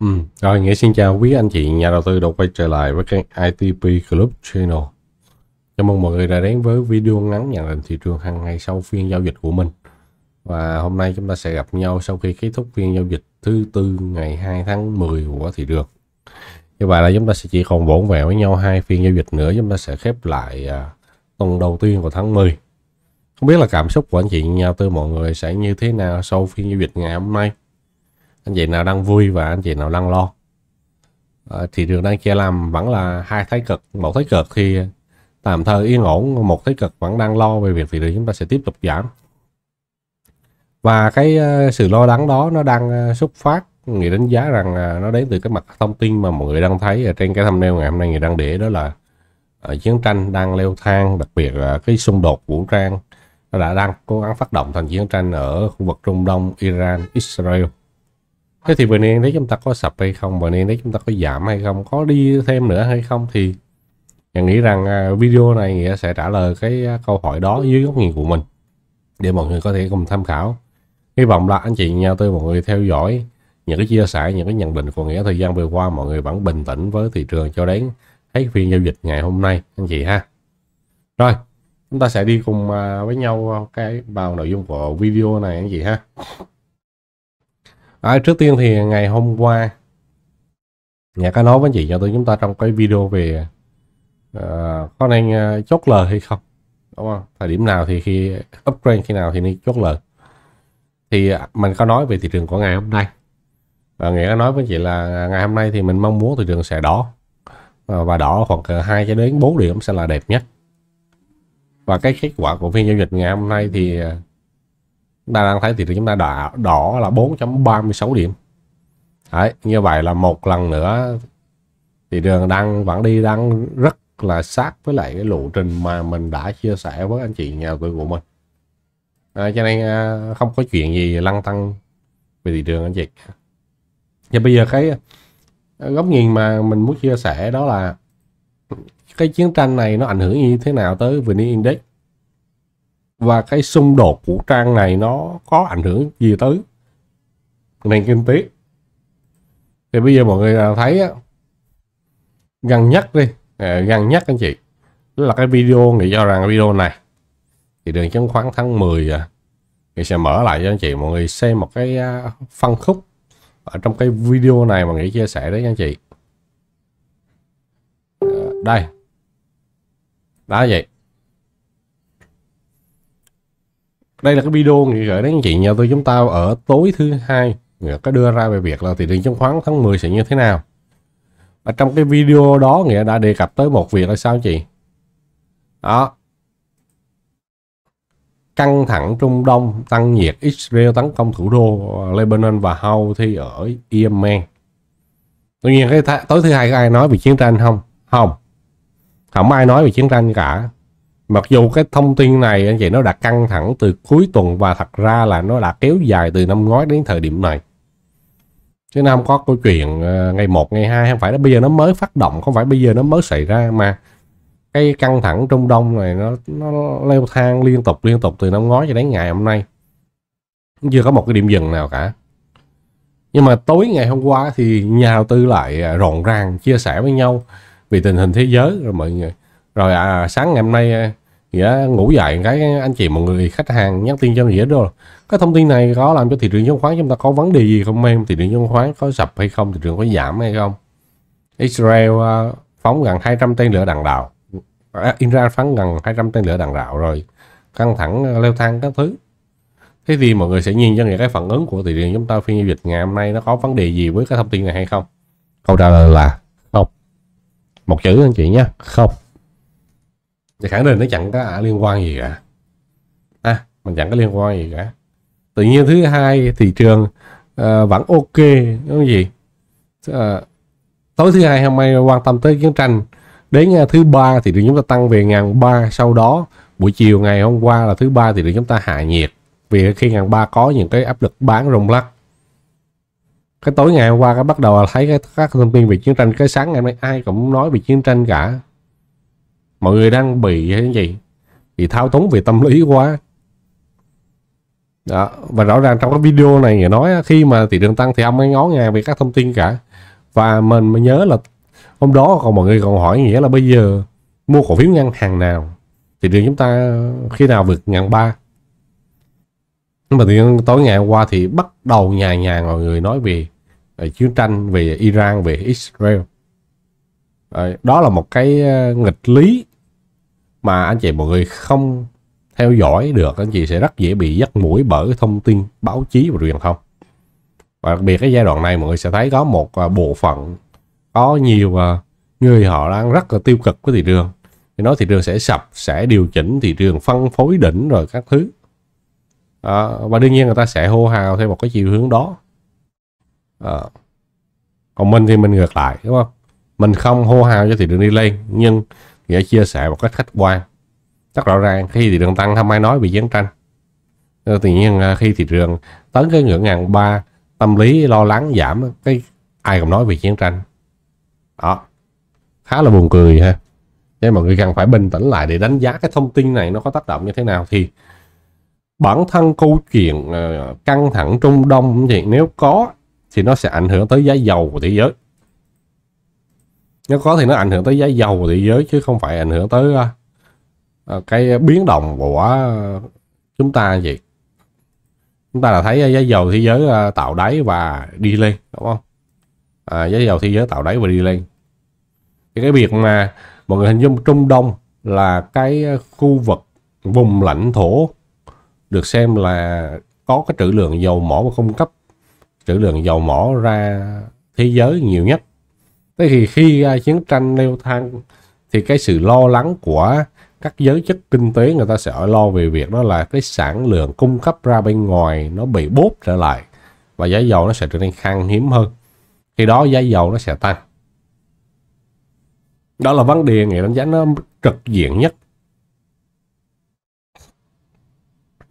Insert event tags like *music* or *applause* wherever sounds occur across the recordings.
Ừ. Rồi, Nghĩa xin chào quý anh chị nhà đầu tư đã quay trở lại với kênh ITP Club Channel. Chào mừng mọi người đã đến với video ngắn nhận định thị trường hàng ngày sau phiên giao dịch của mình. Và hôm nay chúng ta sẽ gặp nhau sau khi kết thúc phiên giao dịch thứ tư ngày 2 tháng 10 của thị trường. Như vậy là chúng ta sẽ chỉ còn vỏn vẹo với nhau hai phiên giao dịch nữa, chúng ta sẽ khép lại à, tuần đầu tiên của tháng 10. Không biết là cảm xúc của anh chị nhà đầu tư mọi người sẽ như thế nào sau phiên giao dịch ngày hôm nay anh chị nào đang vui và anh chị nào đang lo à, thị trường đang chia làm vẫn là hai thái cực một thái cực thì tạm thời yên ổn một thái cực vẫn đang lo về việc thị trường chúng ta sẽ tiếp tục giảm và cái ờ, sự lo lắng đó nó đang ờ, xuất phát người đánh giá rằng nó đến từ cái mặt thông tin mà mọi người đang thấy ở trên cái thumbnail ngày hôm nay người đang để đó là chiến tranh đang leo thang đặc biệt là cái xung đột vũ trang đã đang cố gắng phát động thành chiến tranh ở khu vực Trung Đông, Iran, Israel thế thì bình yên đấy chúng ta có sập hay không bình yên đấy chúng ta có giảm hay không có đi thêm nữa hay không thì Nghĩa nghĩ rằng à, video này sẽ trả lời cái à, câu hỏi đó dưới góc nhìn của mình để mọi người có thể cùng tham khảo. Hy vọng là anh chị nhau tôi mọi người theo dõi những cái chia sẻ, những cái nhận định của Nghĩa thời gian vừa qua mọi người vẫn bình tĩnh với thị trường cho đến hết phiên giao dịch ngày hôm nay anh chị ha. Rồi, chúng ta sẽ đi cùng à, với nhau cái vào nội dung của video này anh chị ha. À, trước tiên thì ngày hôm qua nhà có nói với chị cho tôi chúng ta trong cái video về uh, có nên uh, chốt lời hay không đúng không thời điểm nào thì khi upgrade khi nào thì nên chốt lời thì à, mình có nói về thị trường của ngày hôm nay và nghĩa nói với chị là à, ngày hôm nay thì mình mong muốn thị trường sẽ đỏ ờ, và đỏ khoảng hai cho đến 4 điểm sẽ là đẹp nhất và cái kết quả của phiên giao dịch ngày hôm nay thì à, ta đang thấy thì chúng ta đỏ, đỏ là 4.36 điểm Đấy, như vậy là một lần nữa thị trường đang vẫn đi đang rất là sát với lại cái lộ trình mà mình đã chia sẻ với anh chị nhà tôi của mình à, cho nên à, không có chuyện gì lăn tăng về thị trường anh chị và bây giờ cái à, góc nhìn mà mình muốn chia sẻ đó là cái chiến tranh này nó ảnh hưởng như thế nào tới VN Index và cái xung đột vũ trang này nó có ảnh hưởng gì tới nền kinh tế thì bây giờ mọi người thấy á, gần nhất đi à, gần nhất anh chị là cái video nghĩ cho rằng video này thì đường chứng khoán tháng 10 à, thì sẽ mở lại cho anh chị mọi người xem một cái à, phân khúc ở trong cái video này mà nghĩ chia sẻ đấy anh chị đây đó vậy đây là cái video nghị gửi đến anh chị nhà tôi chúng ta ở tối thứ hai nghĩa có đưa ra về việc là thị trường chứng khoán tháng 10 sẽ như thế nào Và trong cái video đó nghĩa đã đề cập tới một việc là sao chị đó căng thẳng Trung Đông tăng nhiệt Israel tấn công thủ đô ờ, Lebanon và Houthi ở Yemen tuy nhiên cái tối thứ hai có ai nói về chiến tranh không không không ai nói về chiến tranh cả Mặc dù cái thông tin này anh chị nó đã căng thẳng từ cuối tuần và thật ra là nó đã kéo dài từ năm ngoái đến thời điểm này. Chứ nó không có câu chuyện ờ, ngày 1, ngày 2 không phải là bây giờ nó mới phát động, không phải bây giờ nó mới xảy ra mà cái căng thẳng Trung Đông này nó nó leo thang liên tục liên tục từ năm ngoái cho đến ngày hôm nay. Chưa có một cái điểm dừng nào cả. Nhưng mà tối ngày hôm qua thì nhà đầu tư lại à, rộn ràng chia sẻ với nhau vì tình hình thế giới rồi mọi người. Rồi à, sáng ngày hôm nay à, Dạ ngủ dậy cái anh chị mọi người khách hàng nhắn tin cho mình dễ rồi Cái thông tin này có làm cho thị trường chứng khoán chúng ta có vấn đề gì không em? Thị trường chứng khoán có sập hay không? Thị trường có giảm hay không? Israel à, phóng gần 200 tên lửa đạn đạo. À, Iran phóng gần 200 tên lửa đạn đạo rồi. Căng thẳng à, leo thang các thứ. Thế thì mọi người sẽ nhìn cho người cái phản ứng của thị trường chúng ta phiên giao dịch ngày hôm nay nó có vấn đề gì với cái thông tin này hay không? Câu trả lời là không. Một chữ anh chị nhé, không thì khẳng định nó chẳng có liên quan gì cả à, mình chẳng có liên quan gì cả tự nhiên thứ hai thị trường uh, vẫn ok đúng gì uh, ờ, tối thứ hai hôm nay quan tâm tới chiến tranh đến uh, thứ ba thì được chúng ta tăng về ngàn ba sau đó buổi chiều ngày hôm qua là thứ ba thì được chúng ta hạ nhiệt vì khi ngàn ba có những cái áp lực bán rung lắc cái tối ngày hôm qua cái bắt đầu thấy cái, các thông tin về chiến tranh cái sáng ngày mai ai cũng nói về chiến tranh cả mọi người đang bị hay gì bị thao túng về tâm lý quá đó. và rõ ràng trong cái video này người nói khi mà thị trường tăng thì không ấy ngó ngàng về các thông tin cả và mình mới nhớ là hôm đó còn mọi người còn hỏi nghĩa là bây giờ mua cổ phiếu ngân hàng nào thị trường chúng ta khi nào vượt ngàn ba nhưng mà thì tối ngày hôm qua thì bắt đầu nhà nhà mọi người nói về, về ờ, chiến tranh về Iran về Israel ờ, đó là một cái ờ, nghịch lý mà anh chị mọi người không theo dõi được anh chị sẽ rất dễ bị dắt mũi bởi thông tin báo chí và truyền thông và đặc biệt cái giai đoạn này mọi người sẽ thấy có một à, bộ phận có nhiều à, người họ đang rất là tiêu cực với thị trường thì nói thị trường sẽ sập sẽ điều chỉnh thị trường phân phối đỉnh rồi các thứ à, và đương nhiên người ta sẽ hô hào theo một cái chiều hướng đó à, còn mình thì mình ngược lại đúng không mình không hô hào cho thị trường đi lên nhưng và chia sẻ một cách khách quan rất rõ ràng khi thị trường tăng không ai nói bị chiến tranh ờ, tự nhiên ờ, khi thị trường tới cái ngưỡng ngàn ba tâm lý lo lắng giảm cái ai cũng nói về chiến tranh đó khá là buồn cười ha nên mọi người cần phải bình tĩnh lại để đánh giá cái thông tin này nó có tác động như thế nào thì bản thân câu chuyện ờ, căng thẳng Trung Đông thì nếu có thì nó sẽ ảnh hưởng tới giá dầu của thế giới nếu có thì nó ảnh hưởng tới giá dầu thế giới chứ không phải ảnh hưởng tới uh, cái biến động của chúng ta gì chúng ta là thấy giá dầu thế giới à, tạo đáy và đi lên đúng không à, giá dầu thế giới tạo đáy và đi lên thì cái việc mà mọi người hình dung Trung Đông là cái khu vực vùng lãnh thổ được xem là có cái trữ lượng dầu mỏ và cung cấp trữ lượng dầu mỏ ra thế giới nhiều nhất thế thì khi à, chiến tranh leo thang thì cái sự lo lắng của các giới chức kinh tế người ta sẽ lo về việc đó là cái sản lượng cung cấp ra bên ngoài nó bị bóp trở lại và giá dầu nó sẽ trở nên khan hiếm hơn khi đó giá dầu nó sẽ tăng đó là vấn đề nghĩa đánh giá nó trực diện nhất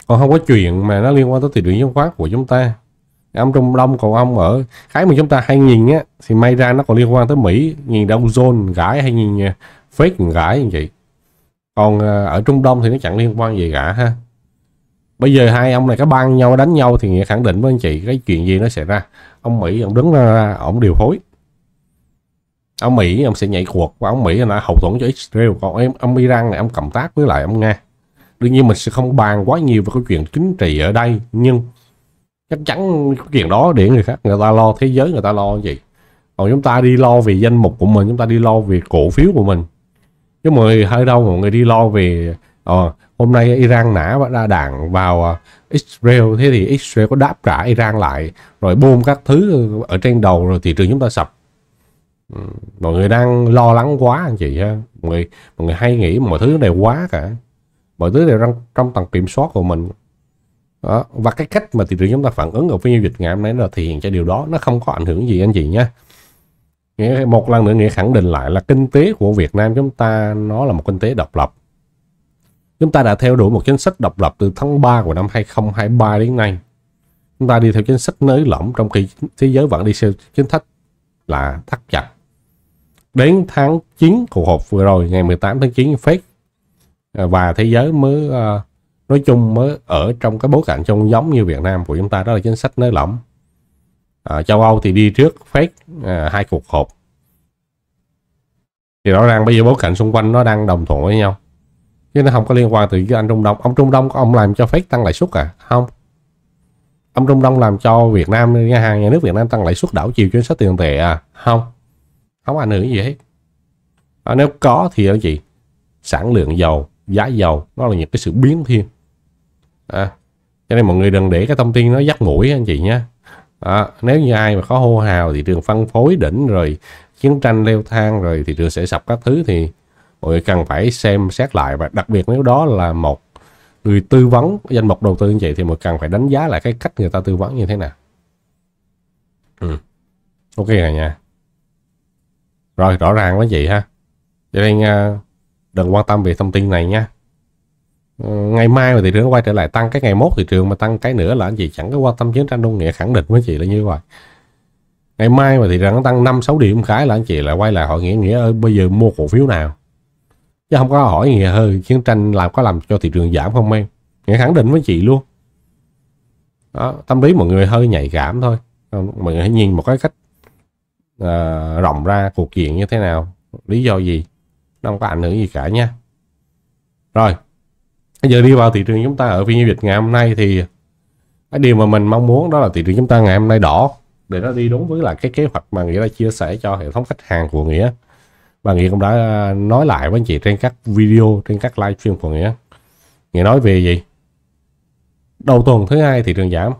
còn không có chuyện mà nó liên quan tới thị trường chứng khoán của chúng ta ông Trung Đông còn ông ở cái mà chúng ta hay nhìn á thì may ra nó còn liên quan tới Mỹ nhìn Đông John gái hay nhìn à, fake gái như vậy còn à, ở Trung Đông thì nó chẳng liên quan gì cả ha bây giờ hai ông này có ban nhau đánh nhau thì nghĩa khẳng định với anh chị cái chuyện gì nó sẽ ra ông Mỹ ông đứng ra ông điều phối ông Mỹ ông sẽ nhảy cuộc và ông Mỹ là hậu thuẫn cho Israel còn em ông Iran này ông cộng tác với lại ông Nga đương nhiên mình sẽ không bàn quá nhiều về câu chuyện chính trị ở đây nhưng chắc chắn cái chuyện đó để người khác người ta lo thế giới người ta lo cái gì còn chúng ta đi lo về danh mục của mình chúng ta đi lo về cổ phiếu của mình chứ mọi hơi đâu mọi người đi lo về à, hôm nay Iran nã ra đạn vào ờ, Israel thế thì Israel có đáp trả Iran lại rồi bom các thứ ở trên đầu rồi thị trường chúng ta sập ừ, mọi người đang lo lắng quá anh chị ha mọi người mọi người hay nghĩ mọi thứ này quá cả mọi thứ đều đang trong tầm kiểm soát của mình đó. và cái cách mà thị trường chúng ta phản ứng ở phiên giao dịch ngày hôm nay là thể hiện cho điều đó nó không có ảnh hưởng gì anh chị nhé nghĩa một lần nữa nghĩa khẳng định lại là kinh tế của Việt Nam chúng ta nó là một kinh tế độc lập chúng ta đã theo đuổi một chính sách độc lập từ tháng 3 của năm 2023 đến nay chúng ta đi theo chính sách nới lỏng trong khi thế giới vẫn đi theo chính sách là thắt chặt đến tháng 9 cuộc họp vừa rồi ngày 18 tháng 9 Fed à, và thế giới mới à, nói chung mới ở trong cái bối cảnh trông giống như Việt Nam của chúng ta đó là chính sách nới lỏng à, châu Âu thì đi trước phép à, hai cuộc họp thì rõ ràng bây giờ bối cảnh xung quanh nó đang đồng thuận với nhau chứ nó không có liên quan từ với anh Trung Đông ông Trung Đông có ông làm cho phép tăng lãi suất à không ông Trung Đông làm cho Việt Nam ngân hàng nhà nước Việt Nam tăng lãi suất đảo chiều chính sách tiền tệ à không không ảnh hưởng gì hết à, nếu có thì là gì sản lượng dầu giá dầu nó là những cái sự biến thiên à, cho nên mọi người đừng để cái thông tin nó dắt mũi anh chị nhé à, nếu như ai mà có hô hào thị trường phân phối đỉnh rồi chiến tranh leo thang rồi thị trường sẽ sập các thứ thì mọi người cần phải xem xét lại và đặc biệt nếu đó là một người tư vấn danh mục đầu tư như vậy thì mình cần phải đánh giá lại cái cách người ta tư vấn như thế nào ừ. ok rồi nha rồi rõ ràng với chị ha cho nên à, đừng quan tâm về thông tin này nha ngày mai mà thị trường quay trở lại tăng cái ngày mốt thị trường mà tăng cái nữa là anh chị chẳng có quan tâm chiến tranh nông nghiệp khẳng định với chị là như vậy ngày mai mà thị trường nó tăng 5 6 điểm cái là anh chị lại quay lại hỏi nghĩa nghĩa ơi bây giờ mua cổ phiếu nào chứ không có hỏi nghĩa hơi chiến tranh làm có làm cho thị trường giảm không em nghĩa khẳng định với chị luôn đó, tâm lý mọi người hơi nhạy cảm thôi mọi người hãy nhìn một cái cách uh, rộng ra cuộc chuyện như thế nào lý do gì nó không có ảnh hưởng gì cả nha rồi giờ đi vào thị trường chúng ta ở phiên giao dịch ngày hôm nay thì cái điều mà mình mong muốn đó là thị trường chúng ta ngày hôm nay đỏ để nó đi đúng với là cái kế hoạch mà nghĩa đã chia sẻ cho hệ thống khách hàng của nghĩa và nghĩa cũng đã ờ, nói lại với anh chị trên các video trên các live stream của nghĩa nghĩa nói về gì đầu tuần thứ hai thị trường giảm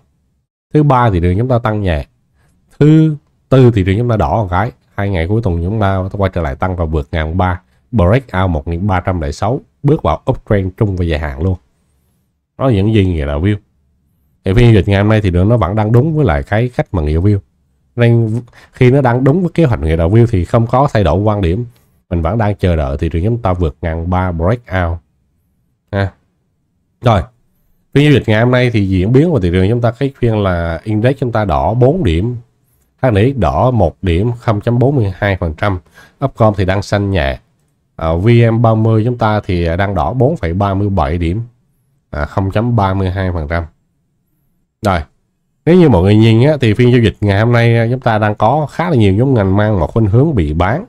thứ ba thị trường chúng ta tăng nhẹ thứ tư thị trường chúng ta đỏ một cái hai ngày cuối tuần chúng ta quay trở lại tăng và vượt ngàn ba break out một nghìn ba trăm lẻ sáu bước vào uptrend trung và dài hạn luôn đó là những gì người đạo view thì phiên dịch ngày hôm nay thì nó vẫn đang đúng với lại cái cách mà người đạo view nên khi nó đang đúng với kế hoạch người đạo view thì không có thay đổi quan điểm mình vẫn đang chờ đợi thị trường chúng ta vượt ngàn ba breakout ha rồi phiên giao dịch ngày hôm nay thì diễn biến của thị trường chúng ta cái phiên là index chúng ta đỏ 4 điểm HNX đỏ 1 điểm 0.42% Upcom thì đang xanh nhạt À, VM30 chúng ta thì đang đỏ 4,37 điểm à, 0.32% rồi nếu như mọi người nhìn á, thì phiên giao dịch ngày hôm nay à, chúng ta đang có khá là nhiều nhóm ngành mang một khuynh hướng bị bán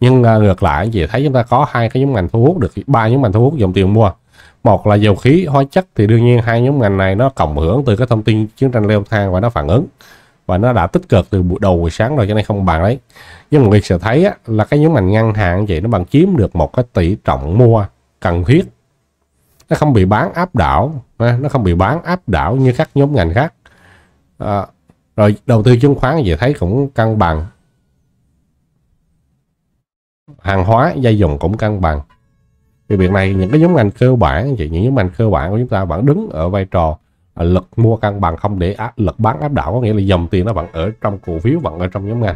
nhưng uh, ngược lại chị thấy chúng ta có hai cái nhóm ngành thu hút được ba nhóm ngành thu hút dòng tiền mua một là dầu khí hóa chất thì đương nhiên hai nhóm ngành này nó cộng hưởng từ cái thông tin chiến tranh leo thang và nó phản ứng và nó đã tích cực từ buổi đầu buổi sáng rồi cho nên không bằng đấy nhưng mà việc sẽ thấy á, là cái nhóm ngành ngân hàng vậy nó bằng chiếm được một cái tỷ trọng mua cần thiết nó không bị bán áp đảo nó không bị bán áp đảo như các nhóm ngành khác à, rồi đầu tư chứng khoán vậy thấy cũng cân bằng hàng hóa gia dụng cũng cân bằng vì việc này những cái nhóm ngành cơ bản vậy những nhóm ngành cơ bản của chúng ta vẫn đứng ở vai trò À, lực mua cân bằng không để áp, lực bán áp đảo có nghĩa là dòng tiền nó vẫn ở trong cổ phiếu vẫn ở trong nhóm ngành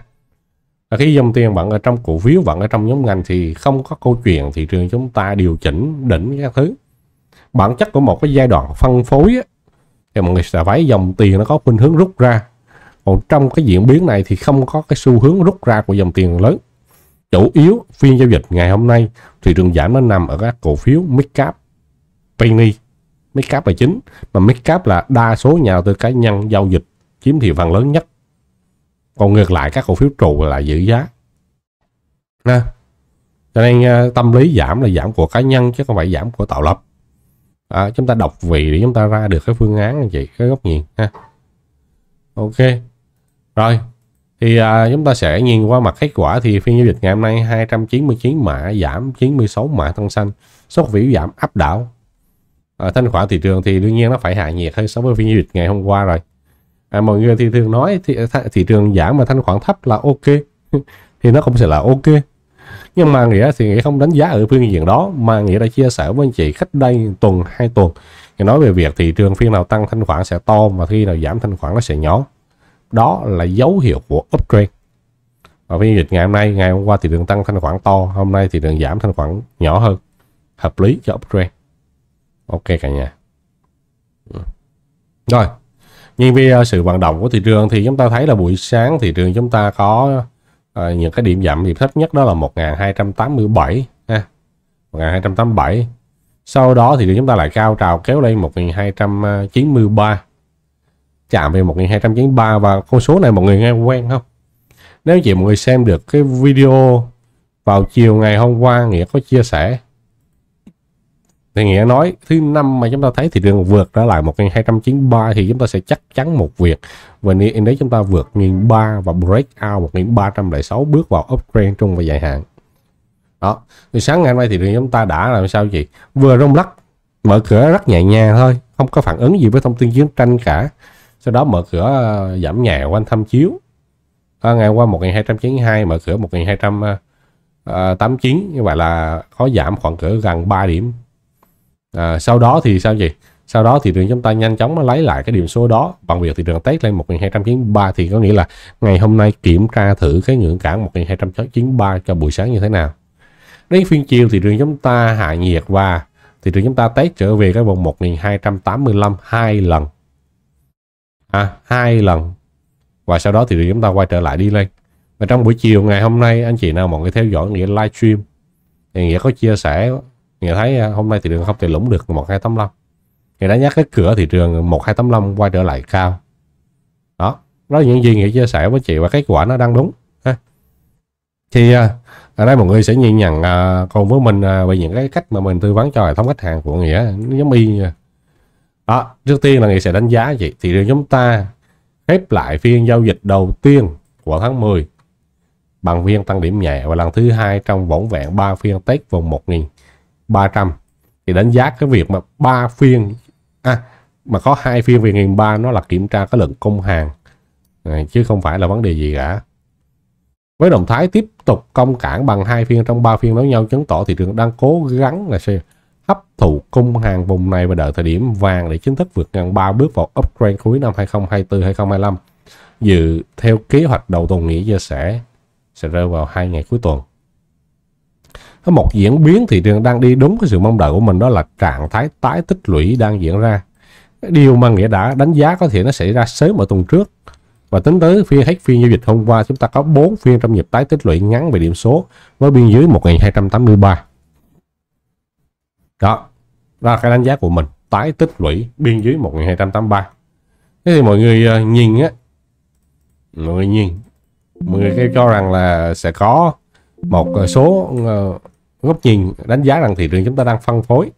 và khi dòng tiền vẫn ở trong cổ phiếu vẫn ở trong nhóm ngành thì không có câu chuyện thị trường chúng ta điều chỉnh đỉnh các thứ bản chất của một cái giai đoạn phân phối á, thì mọi người sẽ thấy dòng tiền nó có khuynh hướng rút ra còn trong cái diễn biến này thì không có cái xu hướng rút ra của dòng tiền lớn chủ yếu phiên giao dịch ngày hôm nay thị trường giảm nó nằm ở các cổ phiếu midcap penny make up là chính mà make up là đa số nhà đầu tư cá nhân giao dịch chiếm thị phần lớn nhất còn ngược lại các cổ phiếu trụ là giữ giá nè cho nên ờ, tâm lý giảm là giảm của cá nhân chứ không phải giảm của tạo lập à, chúng ta đọc vị để chúng ta ra được cái phương án anh chị cái góc nhìn ha ok rồi thì à, chúng ta sẽ nhìn qua mặt kết quả thì phiên giao dịch ngày hôm nay 299 mã giảm 96 mã tăng xanh số cổ phiếu giảm áp đảo à, thanh khoản thị trường thì đương nhiên nó phải hạ nhiệt hơn so với phiên dịch ngày hôm qua rồi à, mọi người thì thường nói thị, thị trường giảm mà thanh khoản thấp là ok *laughs* thì nó cũng sẽ là ok nhưng mà nghĩa thì nghĩa không đánh giá ở phương diện đó mà nghĩa đã chia sẻ với anh chị cách đây tuần hai tuần thì nói về việc thị trường phiên nào tăng thanh khoản sẽ to mà khi nào giảm thanh khoản nó sẽ nhỏ đó là dấu hiệu của uptrend và phiên dịch ngày hôm nay ngày hôm qua thị trường tăng thanh khoản to hôm nay thị trường giảm thanh khoản nhỏ hơn hợp lý cho uptrend ok cả nhà ừ. rồi nhưng vì à, sự vận động của thị trường thì chúng ta thấy là buổi sáng thị trường chúng ta có à, những cái điểm giảm điểm thấp nhất đó là 1287 ha 1287 sau đó thì chúng ta lại cao trào kéo lên 1293 chạm về 1293 và con số này mọi người nghe quen không nếu chị mọi người xem được cái video vào chiều ngày hôm qua nghĩa có chia sẻ thì nghĩa nói thứ năm mà chúng ta thấy thị trường vượt trở lại 1293 thì chúng ta sẽ chắc chắn một việc và nếu chúng ta vượt 1003 và break out 1306 bước vào uptrend trung và dài hạn đó thì sáng ngày hôm nay thị trường chúng ta đã làm sao chị vừa rung lắc mở cửa rất nhẹ nhàng thôi không có phản ứng gì với thông tin chiến tranh cả sau đó mở cửa ờ, giảm nhẹ quanh thăm chiếu à, ngày qua 1292 mở cửa 1289 ờ, như vậy là có giảm khoảng cửa gần 3 điểm à, sau đó thì sao gì sau đó thị trường chúng ta nhanh chóng lấy lại cái điểm số đó bằng việc thị trường test lên 1293 thì có nghĩa là ngày hôm nay kiểm tra thử cái ngưỡng cản 1293 cho buổi sáng như thế nào đến phiên chiều thị trường chúng ta hạ nhiệt và thị trường chúng ta test trở về cái vùng 1285 hai lần à hai lần và sau đó thị trường chúng ta quay trở lại đi lên và trong buổi chiều ngày hôm nay anh chị nào mọi người theo dõi nghĩa livestream thì nghĩa có chia sẻ Nghĩa thấy à, hôm nay thị trường không thể lũng được 1285. Nghĩa đã nhắc cái cửa thị trường 1285 quay trở lại cao. Đó, đó là những gì Nghĩa chia sẻ với chị và kết quả nó đang đúng. Ha. Thì à, ở đây mọi người sẽ nhìn nhận à, cùng với mình à, về những cái cách mà mình tư vấn cho hệ thống khách hàng của Nghĩa giống y đó trước tiên là Nghĩa sẽ đánh giá chị thị trường chúng ta khép lại phiên giao dịch đầu tiên của tháng 10 bằng phiên tăng điểm nhẹ và lần thứ hai trong vỏn vẹn 3 phiên Tết vùng 1000 300 thì đánh giá cái việc mà ba phiên à, mà có hai phiên về nghìn ba nó là kiểm tra cái lượng công hàng à, chứ không phải là vấn đề gì cả với động thái tiếp tục công cản bằng hai phiên trong ba phiên đấu nhau chứng tỏ thị trường đang cố gắng là sẽ hấp thụ cung hàng vùng này và đợi thời điểm vàng để chính thức vượt ngang ba bước vào upgrade cuối năm 2024-2025. Dự theo kế hoạch đầu tuần nghỉ chia sẻ sẽ rơi vào hai ngày cuối tuần có một diễn biến thị trường đang đi đúng cái sự mong đợi của mình đó là trạng thái tái tích lũy đang diễn ra điều mà nghĩa đã đánh giá có thể nó xảy ra sớm ở tuần trước và tính tới phiên hết phiên giao dịch hôm qua chúng ta có 4 phiên trong nhịp tái tích lũy ngắn về điểm số với biên dưới 1283 đó đó là cái đánh giá của mình tái tích lũy biên dưới 1283 thế thì mọi người ờ, nhìn á mọi người nhìn mọi người ừ. cho rằng là sẽ có một ờ, số ờ, góc nhìn đánh giá rằng thị trường chúng ta đang phân phối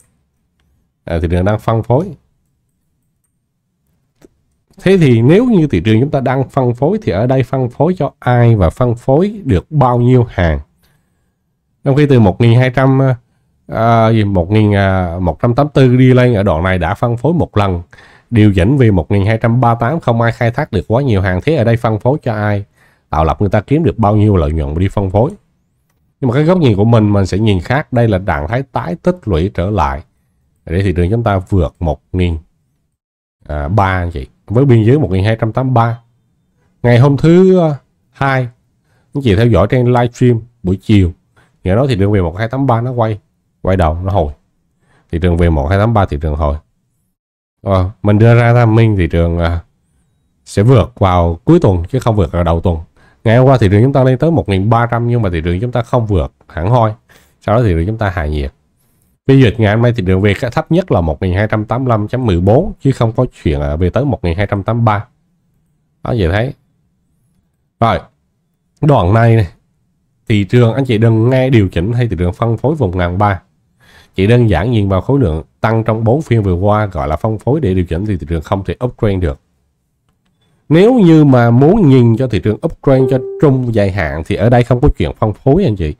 à, thị trường đang phân phối thế thì nếu như thị trường chúng ta đang phân phối thì ở đây phân phối cho ai và phân phối được bao nhiêu hàng trong khi từ 1200 à, à, gì 1184 à, đi lên ở đoạn này đã phân phối một lần điều chỉnh vì 1238 không ai khai thác được quá nhiều hàng thế ở đây phân phối cho ai tạo lập người ta kiếm được bao nhiêu lợi nhuận đi phân phối nhưng mà cái góc nhìn của mình mình sẽ nhìn khác đây là trạng thái tái tích lũy trở lại ở đây thị trường chúng ta vượt 1.000 à, 3 anh chị với biên giới 1283 ngày hôm thứ ờ, hai anh chị theo dõi trên livestream buổi chiều ngày đó thì đường về 1283 nó quay quay đầu nó hồi thị trường về 1283 thị trường hồi à, mình đưa ra ra minh thị trường à, sẽ vượt vào cuối tuần chứ không vượt vào đầu tuần ngày hôm qua thị trường chúng ta lên tới 1.300 nhưng mà thị trường chúng ta không vượt hẳn hoi sau đó thị trường chúng ta hạ nhiệt bây giờ ngày hôm nay thị trường về thấp nhất là 1285.14 chứ không có chuyện về tới 1.283. đó vậy thấy rồi đoạn này, này thị trường anh chị đừng nghe điều chỉnh hay thị trường phân phối vùng ngàn ba chỉ đơn giản nhìn vào khối lượng tăng trong 4 phiên vừa qua gọi là phân phối để điều chỉnh thì thị trường không thể uptrend được nếu như mà muốn nhìn cho thị trường uptrend cho trung dài hạn thì ở đây không có chuyện phân phối anh chị.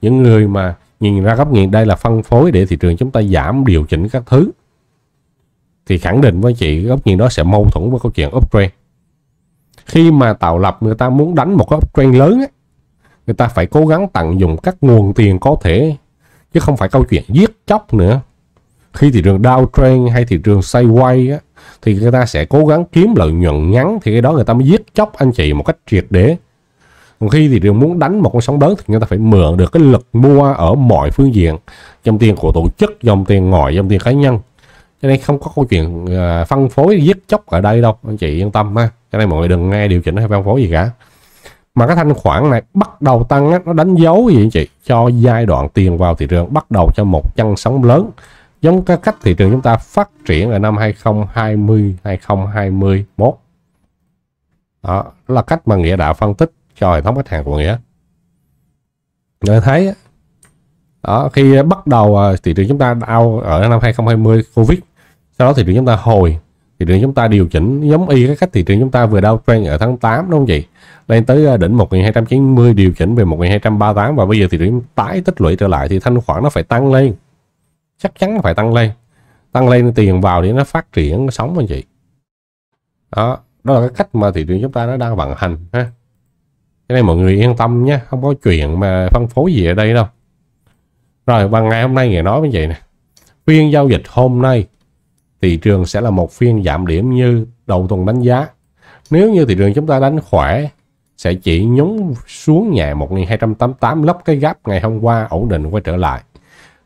Những người mà nhìn ra góc nhìn đây là phân phối để thị trường chúng ta giảm điều chỉnh các thứ thì khẳng định với chị góc nhìn đó sẽ mâu thuẫn với câu chuyện uptrend. Khi mà tạo lập người ta muốn đánh một cái uptrend lớn ấy, người ta phải cố gắng tận dụng các nguồn tiền có thể chứ không phải câu chuyện giết chóc nữa. Khi thị trường downtrend hay thị trường sideways á thì người ta sẽ cố gắng kiếm lợi nhuận ngắn thì cái đó người ta mới giết chóc anh chị một cách triệt để còn khi thì đều muốn đánh một con sóng lớn thì người ta phải mượn được cái lực mua ở mọi phương diện dòng tiền của tổ chức dòng tiền ngoài dòng tiền cá nhân cho nên không có câu chuyện à, phân phối giết chóc ở đây đâu anh chị yên tâm ha cho nên mọi người đừng nghe điều chỉnh hay phân phối gì cả mà cái thanh khoản này bắt đầu tăng nó đánh dấu gì anh chị cho giai đoạn tiền vào thị trường bắt đầu cho một chân sóng lớn Giống cái cách thị trường chúng ta phát triển ở năm 2020, 2021. Đó, là cách mà Nghĩa đã phân tích cho hệ thống khách hàng của Nghĩa. Người thấy đó, khi bắt đầu à, thị trường chúng ta đau ở năm 2020 Covid, sau đó thị trường chúng ta hồi, thị trường chúng ta điều chỉnh giống y cái cách thị trường chúng ta vừa đau trend ở tháng 8 đúng không chị? Lên tới à, đỉnh 1290 điều chỉnh về 1238 và bây giờ thị trường tái tích lũy trở lại thì thanh khoản nó phải tăng lên chắc chắn phải tăng lên tăng lên tiền vào để nó phát triển nó sống anh chị đó đó là cái cách mà thị trường chúng ta nó đang vận hành ha cái này mọi người yên tâm nhé không có chuyện mà phân phối gì ở đây đâu rồi bằng ngày hôm nay người nói với vậy nè phiên giao dịch hôm nay thị trường sẽ là một phiên giảm điểm như đầu tuần đánh giá nếu như thị trường chúng ta đánh khỏe sẽ chỉ nhúng xuống nhà 1288 lấp cái gáp ngày hôm qua ổn định quay trở lại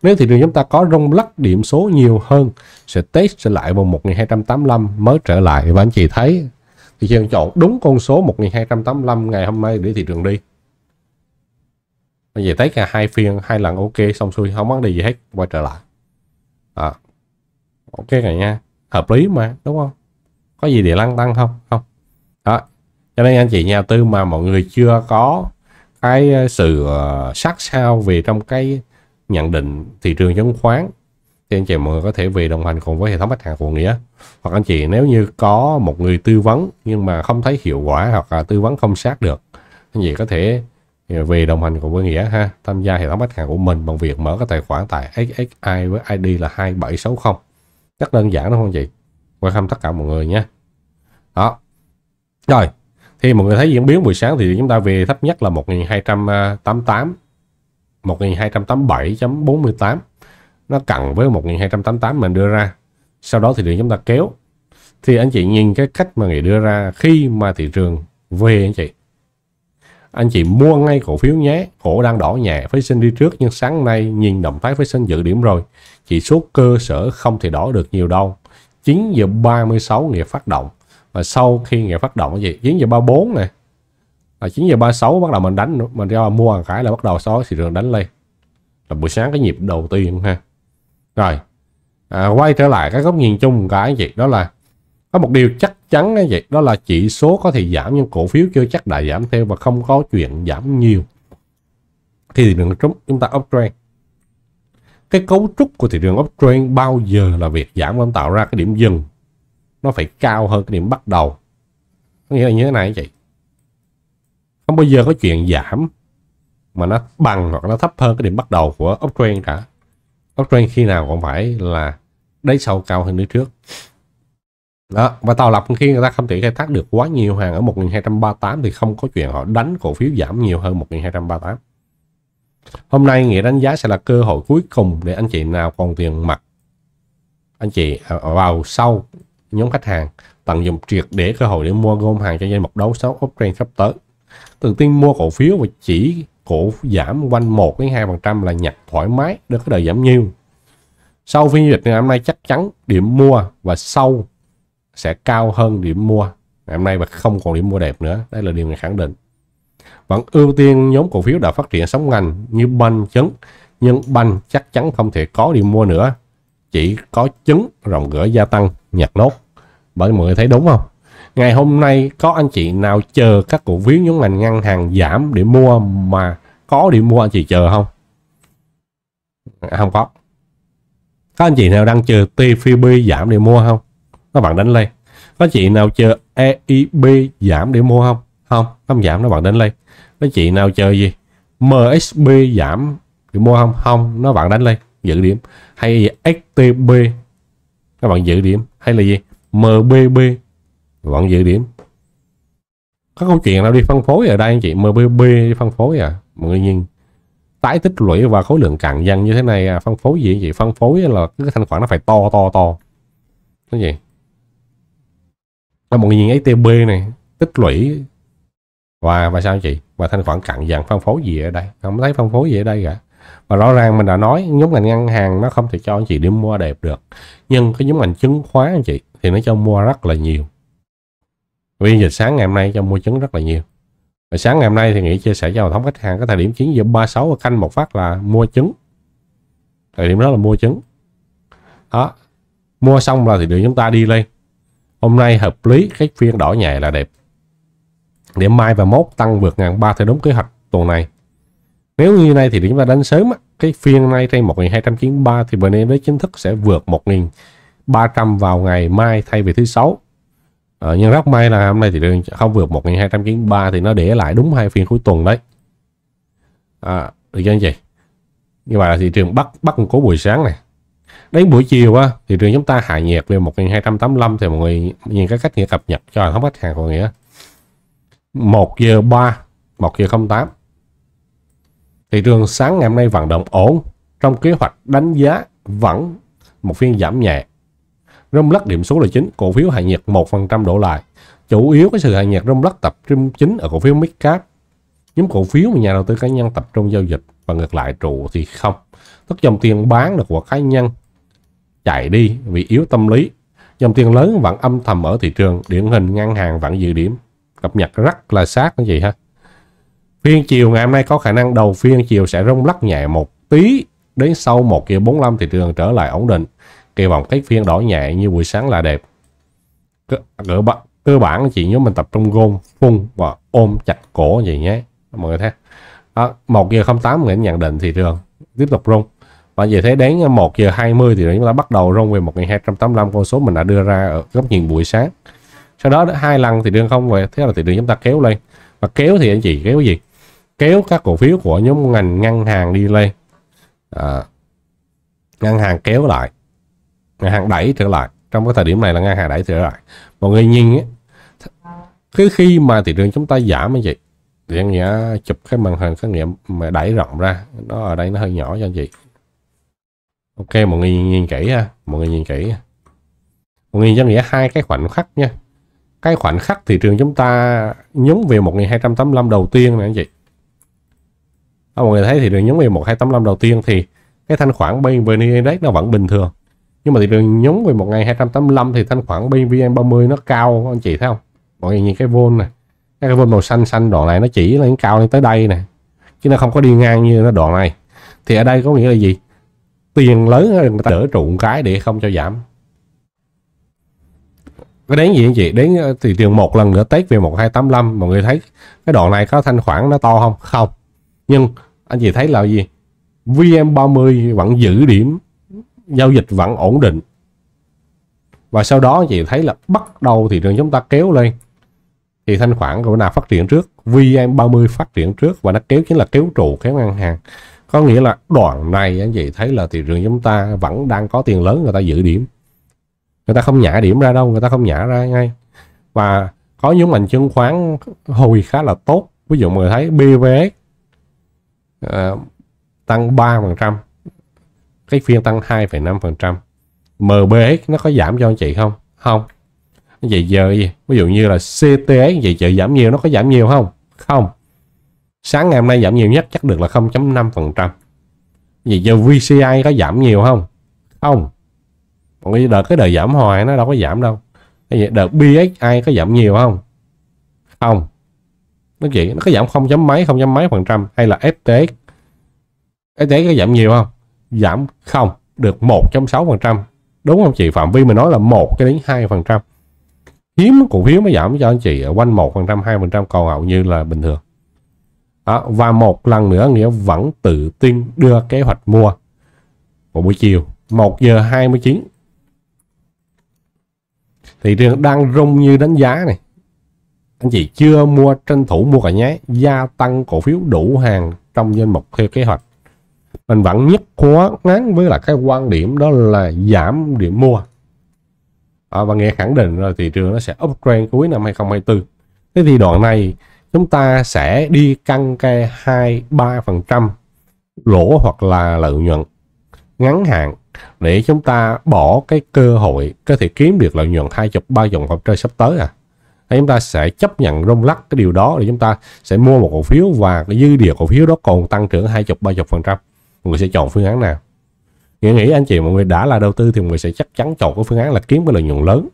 nếu thị trường chúng ta có rung lắc điểm số nhiều hơn sẽ test trở lại vào 1285 mới trở lại và anh chị thấy thị trường chọn đúng con số 1285 ngày hôm nay để thị trường đi. Anh chị thấy cả hai phiên hai lần ok xong xuôi không vấn đề gì hết quay trở lại. À. Ok rồi nha. Hợp lý mà đúng không? Có gì để lăn tăng không? Không. Đó. Cho nên anh chị nhà tư mà mọi người chưa có cái ờ, sự ờ, sát sao về trong cái nhận định thị trường chứng khoán thì anh chị mọi người có thể về đồng hành cùng với hệ thống khách hàng của nghĩa hoặc anh chị nếu như có một người tư vấn nhưng mà không thấy hiệu quả hoặc là tư vấn không sát được anh chị có thể à, về đồng hành cùng với nghĩa ha tham gia hệ thống khách hàng của mình bằng việc mở cái tài khoản tại xxi với id là 2760 rất đơn giản đúng không chị quan tâm tất cả mọi người nhé đó rồi thì mọi người thấy diễn biến buổi sáng thì chúng ta về thấp nhất là 1288 1287.48 nó cặn với 1288 mình đưa ra sau đó thì trường chúng ta kéo thì anh chị nhìn cái cách mà người đưa ra khi mà thị trường về anh chị anh chị mua ngay cổ phiếu nhé cổ đang đỏ nhẹ phải sinh đi trước nhưng sáng nay nhìn động thái phải sinh dự điểm rồi chỉ số cơ sở không thể đỏ được nhiều đâu 9 giờ 36 nghĩa phát động và sau khi nghĩa phát động gì 9 giờ 34 này là 9 giờ 36 bắt đầu mình đánh mình ra mua hàng cái là bắt đầu sói thị trường đánh lên là buổi sáng cái nhịp đầu tiên ha rồi à, quay trở lại cái góc nhìn chung cả anh chị đó là có một điều chắc chắn cái gì đó là chỉ số có thể giảm nhưng cổ phiếu chưa chắc đã giảm theo và không có chuyện giảm nhiều thì thị trường chúng chúng ta uptrend cái cấu trúc của thị trường uptrend bao giờ là việc giảm không tạo ra cái điểm dừng nó phải cao hơn cái điểm bắt đầu có nghĩa là như thế này anh chị không bao giờ có chuyện giảm mà nó bằng hoặc nó thấp hơn cái điểm bắt đầu của uptrend cả uptrend khi nào cũng phải là đáy sâu cao hơn đáy trước đó và tàu lập khi người ta không thể khai thác được quá nhiều hàng ở 1238 thì không có chuyện họ đánh cổ phiếu giảm nhiều hơn 1238 hôm nay nghĩa đánh giá sẽ là cơ hội cuối cùng để anh chị nào còn tiền mặt anh chị à, vào sau nhóm khách hàng tận dụng triệt để cơ hội để mua gom hàng cho danh mục đấu sáu uptrend sắp tới tự tin mua cổ phiếu và chỉ cổ giảm quanh 1 đến 2% là nhặt thoải mái được cái đời giảm nhiều. Sau phiên dịch ngày hôm nay chắc chắn điểm mua và sâu sẽ cao hơn điểm mua ngày hôm nay và không còn điểm mua đẹp nữa. Đây là điều mình khẳng định. Vẫn ưu tiên nhóm cổ phiếu đã phát triển sóng ngành như banh chứng nhưng banh chắc chắn không thể có điểm mua nữa. Chỉ có chứng rộng gỡ gia tăng nhặt nốt. Bởi mọi người thấy đúng không? Ngày hôm nay có anh chị nào chờ các cổ phiếu nhóm ngành ngân hàng giảm để mua mà có điểm mua anh chị chờ không? À, không có. Có anh chị nào đang chờ TFB giảm để mua không? Các bạn đánh lên. Có chị nào chờ EIB giảm để mua không? Không, không giảm nó bạn đánh lên. Có chị nào chờ gì? MSB giảm để mua không? Không, nó bạn đánh lên, giữ điểm. Hay gì? XTB các bạn giữ điểm hay là gì? MBB vẫn giữ điểm các câu chuyện nào đi phân phối ở đây anh chị MBB đi phân phối à mọi người nhìn tái tích lũy và khối lượng càng dân như thế này à, phân phối gì vậy phân phối là cái thanh khoản nó phải to to to cái gì là mọi người nhìn ATB này tích lũy và và sao anh chị và thanh khoản càng dần phân phối gì ở đây không thấy phân phối gì ở đây cả và rõ ràng mình đã nói nhóm ngành ngân hàng nó không thể cho anh chị đi mua đẹp được nhưng cái nhóm ngành chứng khoán anh chị thì nó cho mua rất là nhiều vì dịch sáng ngày hôm nay cho mua chứng rất là nhiều. Và sáng ngày hôm nay thì nghĩ chia sẻ cho hệ thống khách hàng cái thời điểm 9 giờ 36 và canh một phát là mua trứng. Thời điểm đó là mua trứng. Đó. Mua xong là thì đường chúng ta đi lên. Hôm nay hợp lý cái phiên đỏ nhẹ là đẹp. Điểm mai và mốt tăng vượt ngàn ba theo đúng kế hoạch tuần này. Nếu như này thì chúng ta đánh sớm cái phiên nay trên 1293 thì bên em đấy chính thức sẽ vượt 1300 vào ngày mai thay vì thứ sáu ờ, nhưng rất may là hôm nay thị trường không vượt 1293 thì nó để lại đúng hai phiên cuối tuần đấy à, được chưa anh chị như vậy là thị trường bắt bắt một cố buổi sáng này đến buổi chiều á thị trường chúng ta hạ nhiệt về 1285 thì mọi người nhìn cái cách nghĩa cập nhật cho không khách hàng của nghĩa 1 giờ 3 1 giờ 08 thị trường sáng ngày hôm nay vận động ổn trong kế hoạch đánh giá vẫn một phiên giảm nhẹ Rung lắc điểm số là chính, cổ phiếu hạ nhiệt 1% đổ lại. Chủ yếu cái sự hạ nhiệt rung lắc tập trung chính ở cổ phiếu Midcap. Nhóm cổ phiếu mà nhà đầu tư cá nhân tập trung giao dịch và ngược lại trụ thì không. Tức dòng tiền bán được của cá nhân chạy đi vì yếu tâm lý. Dòng tiền lớn vẫn âm thầm ở thị trường, điển hình ngân hàng vẫn dự điểm. Cập nhật rất là sát cái gì ha. Phiên chiều ngày hôm nay có khả năng đầu phiên chiều sẽ rung lắc nhẹ một tí đến sau 1 kia 45 thị trường trở lại ổn định. Kỳ vọng các phiên đổi nhẹ như buổi sáng là đẹp. Cơ, cơ, bản, cơ bản chị nhóm mình tập trung gôn, phun và ôm chặt cổ vậy nhé. Mọi người thấy. Đó, 1 giờ 08 Nguyễn nhận định thị trường tiếp tục rung. Và giờ thế đến 1 giờ 20 thì chúng ta bắt đầu rung về 1285 con số mình đã đưa ra ở góc nhìn buổi sáng. Sau đó hai lần thì đường không về, thế là thị trường chúng ta kéo lên. Và kéo thì anh chị kéo gì? Kéo các cổ phiếu của nhóm ngành ngân hàng đi lên. À, ngân hàng kéo lại ngân hàng đẩy trở lại trong cái thời điểm này là ngân hàng đẩy trở lại mọi người nhìn ấy, cứ khi mà thị trường chúng ta giảm anh chị thì anh nghĩa chụp cái màn hình khái nghiệm mà đẩy rộng ra nó ở đây nó hơi nhỏ cho anh chị ok mọi người nhìn, kỹ ha mọi người nhìn kỹ mọi người nhìn nghĩa hai cái khoảnh khắc nha cái khoảnh khắc thị trường chúng ta nhúng về 1285 đầu tiên nè anh chị à, mọi người thấy thị trường nhúng về 1285 đầu tiên thì cái thanh khoản bên VN Index nó vẫn bình thường nhưng mà thị trường nhúng về 1285 thì thanh khoản bên VN30 nó cao anh chị thấy không mọi người nhìn cái vôn này cái vôn màu xanh xanh đoạn này nó chỉ là cao lên tới đây nè chứ nó không có đi ngang như nó đoạn này thì ở đây có nghĩa là gì tiền lớn người ta đỡ trụ cái để không cho giảm cái đến gì anh chị đến ờ, thị trường một lần nữa tết về 1285 mọi người thấy cái đoạn này có thanh khoản nó to không không nhưng anh chị thấy là gì VM30 vẫn giữ điểm giao dịch vẫn ổn định và sau đó chị thấy là bắt đầu thị trường chúng ta kéo lên thì thanh khoản của nào phát triển trước VN30 phát triển trước và nó kéo chính là kéo trụ kéo ngân hàng có nghĩa là đoạn này anh chị thấy là thị trường chúng ta vẫn đang có tiền lớn người ta giữ điểm người ta không nhả điểm ra đâu người ta không nhả ra ngay và có những ngành chứng khoán hồi khá là tốt ví dụ người thấy BVS uh, ờ, tăng 3% cái phiên tăng 2,5%. MBX nó có giảm cho anh chị không? Không. Vậy giờ gì? Ví dụ như là CTS vậy giờ giảm nhiều nó có giảm nhiều không? Không. Sáng ngày hôm nay giảm nhiều nhất chắc được là 0.5%. Vậy giờ VCI có giảm nhiều không? Không. Còn cái đợt cái đợt giảm hoài nó đâu có giảm đâu. cái gì đợt BXI có giảm nhiều không? Không. Nó vậy, nó có giảm không chấm mấy, không chấm mấy phần trăm hay là FTX. FTX có giảm nhiều không? giảm không được 1.6%. Đúng không chị? Phạm vi mình nói là 1 cho đến 2%. Hiếm cổ phiếu mới giảm cho anh chị ở quanh 1%, 2% còn hầu như là bình thường. Đó, và một lần nữa nghĩa vẫn tự tin đưa kế hoạch mua vào buổi chiều 1 giờ 29 thị trường đang rung như đánh giá này anh chị chưa mua tranh thủ mua cả nhé gia tăng cổ phiếu đủ hàng trong danh mục theo kế hoạch mình vẫn nhất quán với là cái quan điểm đó là giảm điểm mua à, và nghe khẳng định là thị trường nó sẽ uptrend cuối năm 2024 thế thì đoạn này chúng ta sẽ đi căng cây 2 3 phần trăm lỗ hoặc là lợi nhuận ngắn hạn để chúng ta bỏ cái cơ hội có thể kiếm được lợi nhuận hai chục ba dòng phần trăm sắp tới à thì chúng ta sẽ chấp nhận rung lắc cái điều đó để chúng ta sẽ mua một cổ phiếu và cái dư địa cổ phiếu đó còn tăng trưởng hai chục ba chục phần trăm mọi người sẽ chọn phương án nào nghĩa nghĩ anh chị mọi người đã là đầu tư thì mọi người sẽ chắc chắn chọn cái phương án là kiếm cái lợi nhuận lớn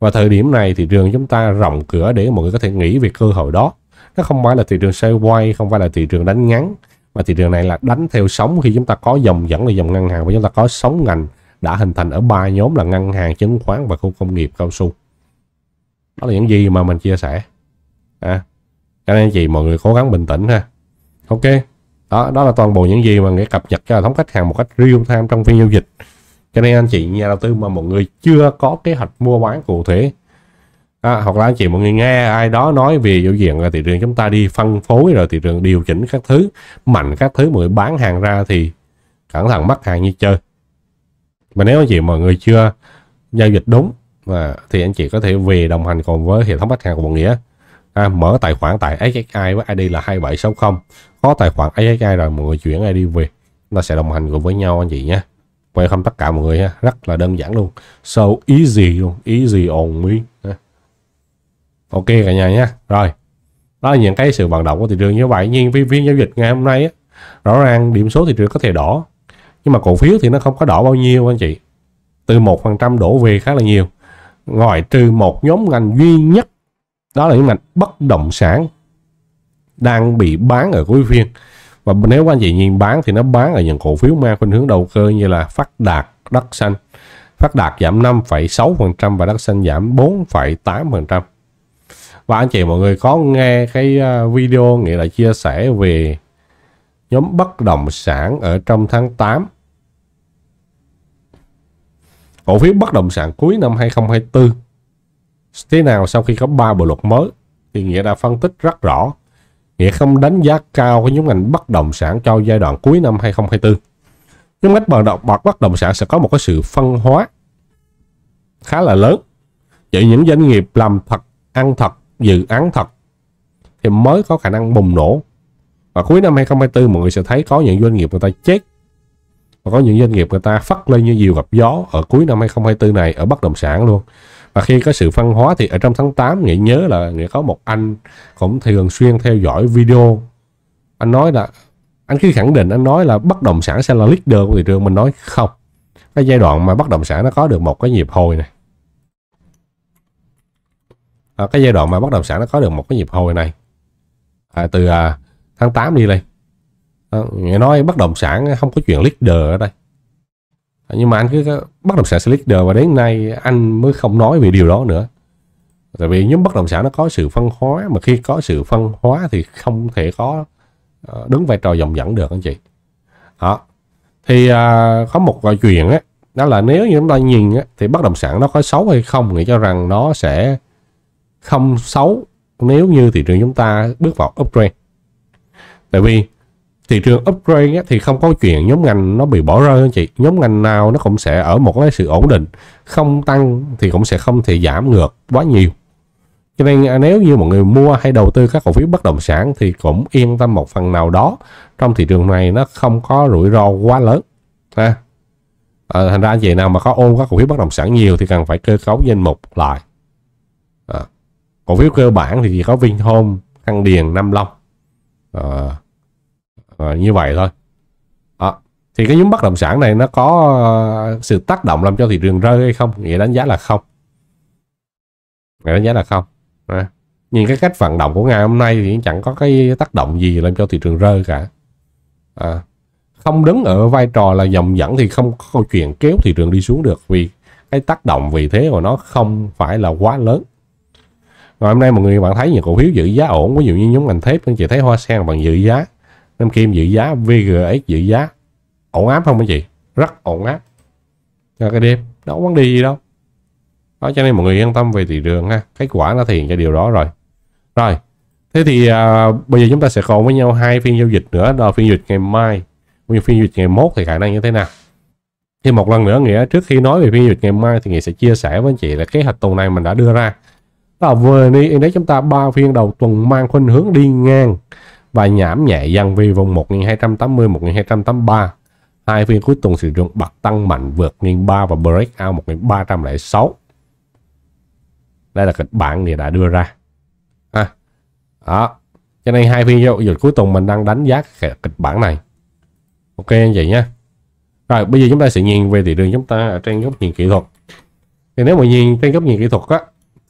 và thời điểm này thị trường chúng ta rộng cửa để mọi người có thể nghĩ về cơ hội đó nó không phải là thị trường xoay quay, không phải là thị trường đánh ngắn mà thị trường này là đánh theo sóng khi chúng ta có dòng dẫn là dòng ngân hàng và chúng ta có sóng ngành đã hình thành ở ba nhóm là ngân hàng chứng khoán và khu công nghiệp cao su đó là những gì mà mình chia sẻ à, cho nên anh chị mọi người cố gắng bình tĩnh ha ok đó đó là toàn bộ những gì mà nghĩa cập nhật cho hệ thống khách hàng một cách real time trong phiên giao dịch cho nên anh chị nhà đầu tư mà mọi người chưa có kế hoạch mua bán cụ thể à, hoặc là anh chị mọi người nghe ai đó nói về giao diện là thị trường chúng ta đi phân phối rồi thị trường điều chỉnh các thứ mạnh các thứ mọi bán hàng ra thì cẩn thận mất hàng như chơi mà nếu anh chị mọi người chưa giao dịch đúng mà thì anh chị có thể về đồng hành cùng với hệ thống khách hàng của mọi nghĩa à, mở tài khoản tại SSI với ID là 2760 có tài khoản SSI rồi mọi người chuyển ID về chúng ta sẽ đồng hành cùng với nhau anh chị nhé quay không tất cả mọi người ha rất là đơn giản luôn so easy luôn easy on me ha. ok cả nhà nhé rồi đó là những cái sự vận động của thị trường như vậy nhưng viên phiên giao dịch ngày hôm nay rõ ràng điểm số thị trường có thể đỏ nhưng mà cổ phiếu thì nó không có đỏ bao nhiêu anh chị từ một phần trăm đổ về khá là nhiều ngoài trừ một nhóm ngành duy nhất đó là những ngành bất động sản đang bị bán ở cuối phiên và nếu anh chị nhìn bán thì nó bán ở những cổ phiếu mang khuynh hướng đầu cơ như là phát đạt đất xanh phát đạt giảm 5,6% và đất xanh giảm 4,8% và anh chị mọi người có nghe cái à, video nghĩa là chia sẻ về nhóm bất động sản ở trong tháng 8 cổ phiếu bất động sản cuối năm 2024 Thế nào sau khi có ba bộ luật mới thì Nghĩa đã phân tích rất rõ. Nghĩa không đánh giá cao cái nhóm ngành bất động sản cho giai đoạn cuối năm 2024. Nhóm ngành bất động, bất động sản sẽ có một cái sự phân hóa khá là lớn. Vậy những doanh nghiệp làm thật, ăn thật, dự án thật thì mới có khả năng bùng nổ. Và cuối năm 2024 mọi người sẽ thấy có những doanh nghiệp người ta chết và có những doanh nghiệp người ta phát lên như diều gặp gió ở cuối năm 2024 này ở bất động sản luôn và khi có sự phân hóa thì ở trong tháng 8 nghĩa nhớ là nghĩa có một anh cũng thường xuyên theo dõi video anh nói là anh cứ khẳng định anh nói là bất động sản sẽ là leader của thị trường mình nói không cái giai đoạn mà bất động sản nó có được một cái nhịp hồi này à, cái giai đoạn mà bất động sản nó có được một cái nhịp hồi này à, từ à, tháng 8 đi lên à, nói bất động sản không có chuyện leader ở đây nhưng mà anh cứ bất động sản leader và đến nay anh mới không nói về điều đó nữa tại vì nhóm bất động sản nó có sự phân hóa mà khi có sự phân hóa thì không thể có ờ, đứng vai trò dòng dẫn được anh chị đó thì à, có một gọi chuyện á đó là nếu như chúng ta nhìn á, thì bất động sản nó có xấu hay không nghĩ cho rằng nó sẽ không xấu nếu như thị trường chúng ta bước vào uptrend tại vì thị trường upgrade á, thì không có chuyện nhóm ngành nó bị bỏ rơi anh chị nhóm ngành nào nó cũng sẽ ở một cái sự ổn định không tăng thì cũng sẽ không thể giảm ngược quá nhiều cho nên à, nếu như mọi người mua hay đầu tư các cổ phiếu bất động sản thì cũng yên tâm một phần nào đó trong thị trường này nó không có rủi ro quá lớn ha à, thành ra anh chị nào mà có ôm các cổ phiếu bất động sản nhiều thì cần phải cơ cấu danh mục lại à, cổ phiếu cơ bản thì chỉ có Vinhome, Khăn Điền, Nam Long à, à, như vậy thôi à, thì cái nhóm bất động sản này nó có ờ, sự tác động làm cho thị trường rơi hay không nghĩa đánh giá là không nghĩa đánh giá là không à. nhìn cái cách vận động của ngày hôm nay thì chẳng có cái tác động gì làm cho thị trường rơi cả à, không đứng ở vai trò là dòng dẫn thì không có câu chuyện kéo thị trường đi xuống được vì cái tác động vì thế của nó không phải là quá lớn và hôm nay mọi người bạn thấy những cổ phiếu giữ giá ổn ví dụ như nhóm ngành thép anh chị thấy hoa sen bằng giữ giá Nam Kim giữ giá, VGX giữ giá. Ổn áp không anh chị? Rất ổn áp. Cho cái đêm, nó không vấn đề gì đâu. Đó, cho nên mọi người yên tâm về thị trường ha. Kết quả nó thể hiện cho điều đó rồi. Rồi, thế thì à, bây giờ chúng ta sẽ còn với nhau hai phiên giao dịch nữa. Đó phiên giao dịch ngày mai. Cũng như phiên giao dịch ngày mốt thì khả năng như thế nào? Thì một lần nữa Nghĩa trước khi nói về phiên giao dịch ngày mai thì Nghĩa sẽ chia sẻ với anh chị là kế hoạch tuần này mình đã đưa ra. Đó là đi Index chúng ta ba phiên đầu tuần mang khuynh hướng đi ngang và nhảm nhẹ dân vi 1.280, 1.283 Hai phiên cuối tuần sử dụng bật tăng mạnh vượt 1.300 và breakout 306 Đây là kịch bản thì đã đưa ra. À, đó. Cho nên hai phiên giao dịch cuối tuần mình đang đánh giá kịch bản này. Ok anh chị nhé. Rồi bây giờ chúng ta sẽ nhìn về thị trường chúng ta ở trên góc nhìn kỹ thuật. Thì nếu mà nhìn trên góc nhìn kỹ thuật á,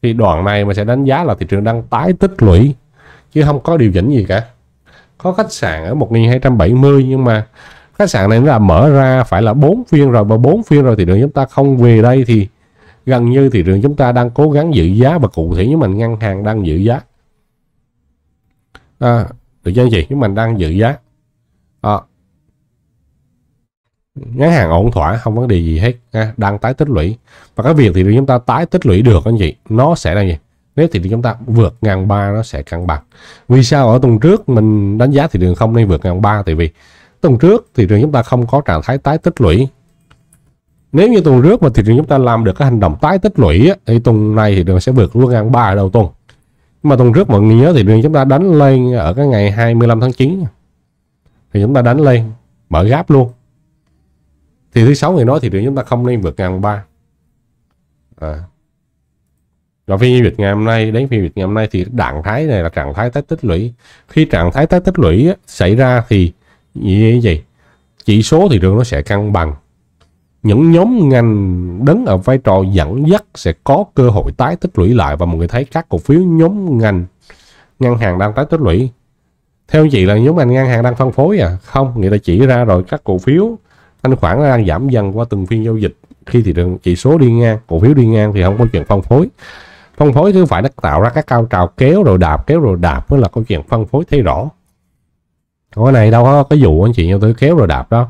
thì đoạn này mà sẽ đánh giá là thị trường đang tái tích lũy chứ không có điều chỉnh gì cả có khách sạn ở 1270 nhưng mà khách sạn này nó là mở ra phải là bốn phiên rồi mà bốn phiên rồi thì đường chúng ta không về đây thì gần như thị trường chúng ta đang cố gắng giữ giá và cụ thể như mình ngân hàng đang giữ giá à, được chưa anh chị chúng mình đang giữ giá à, ngắn hàng ổn thỏa không vấn đề gì hết nha. đang tái tích lũy và cái việc thì chúng ta tái tích lũy được anh chị nó sẽ là gì nếu thị trường chúng ta vượt ngàn ba nó sẽ cân bằng vì sao ở tuần trước mình đánh giá thị trường không nên vượt ngàn ba tại vì tuần trước thị trường chúng ta không có trạng thái tái tích lũy nếu như tuần trước mà thị trường chúng ta làm được cái hành động tái tích lũy thì tuần này thị trường sẽ vượt luôn ngàn ba ở đầu tuần nhưng mà tuần trước mọi người nhớ thị trường chúng ta đánh lên ở cái ngày 25 tháng 9 thì chúng ta đánh lên mở gáp luôn thì thứ sáu người nói thị trường chúng ta không nên vượt ngàn ba à, và phiên giao dịch ngày hôm nay đến phiên giao dịch ngày hôm nay thì trạng thái này là trạng thái tái tích lũy khi trạng thái tái tích lũy xảy ra thì như vậy chỉ số thị trường nó sẽ cân bằng những nhóm ngành đứng ở vai trò dẫn dắt sẽ có cơ hội tái tích lũy lại và mọi người thấy các cổ phiếu nhóm ngành ngân hàng đang tái tích lũy theo chị là nhóm ngành ngân hàng đang phân phối à không người ta chỉ ra rồi các cổ phiếu thanh khoản đang giảm dần qua từng phiên giao dịch khi thị trường chỉ số đi ngang cổ phiếu đi ngang thì không có chuyện phân phối phân phối thứ phải nó tạo ra các cao trào kéo rồi đạp kéo rồi đạp mới là câu chuyện phân phối thấy rõ cái này đâu có cái vụ anh chị như tôi kéo rồi đạp đó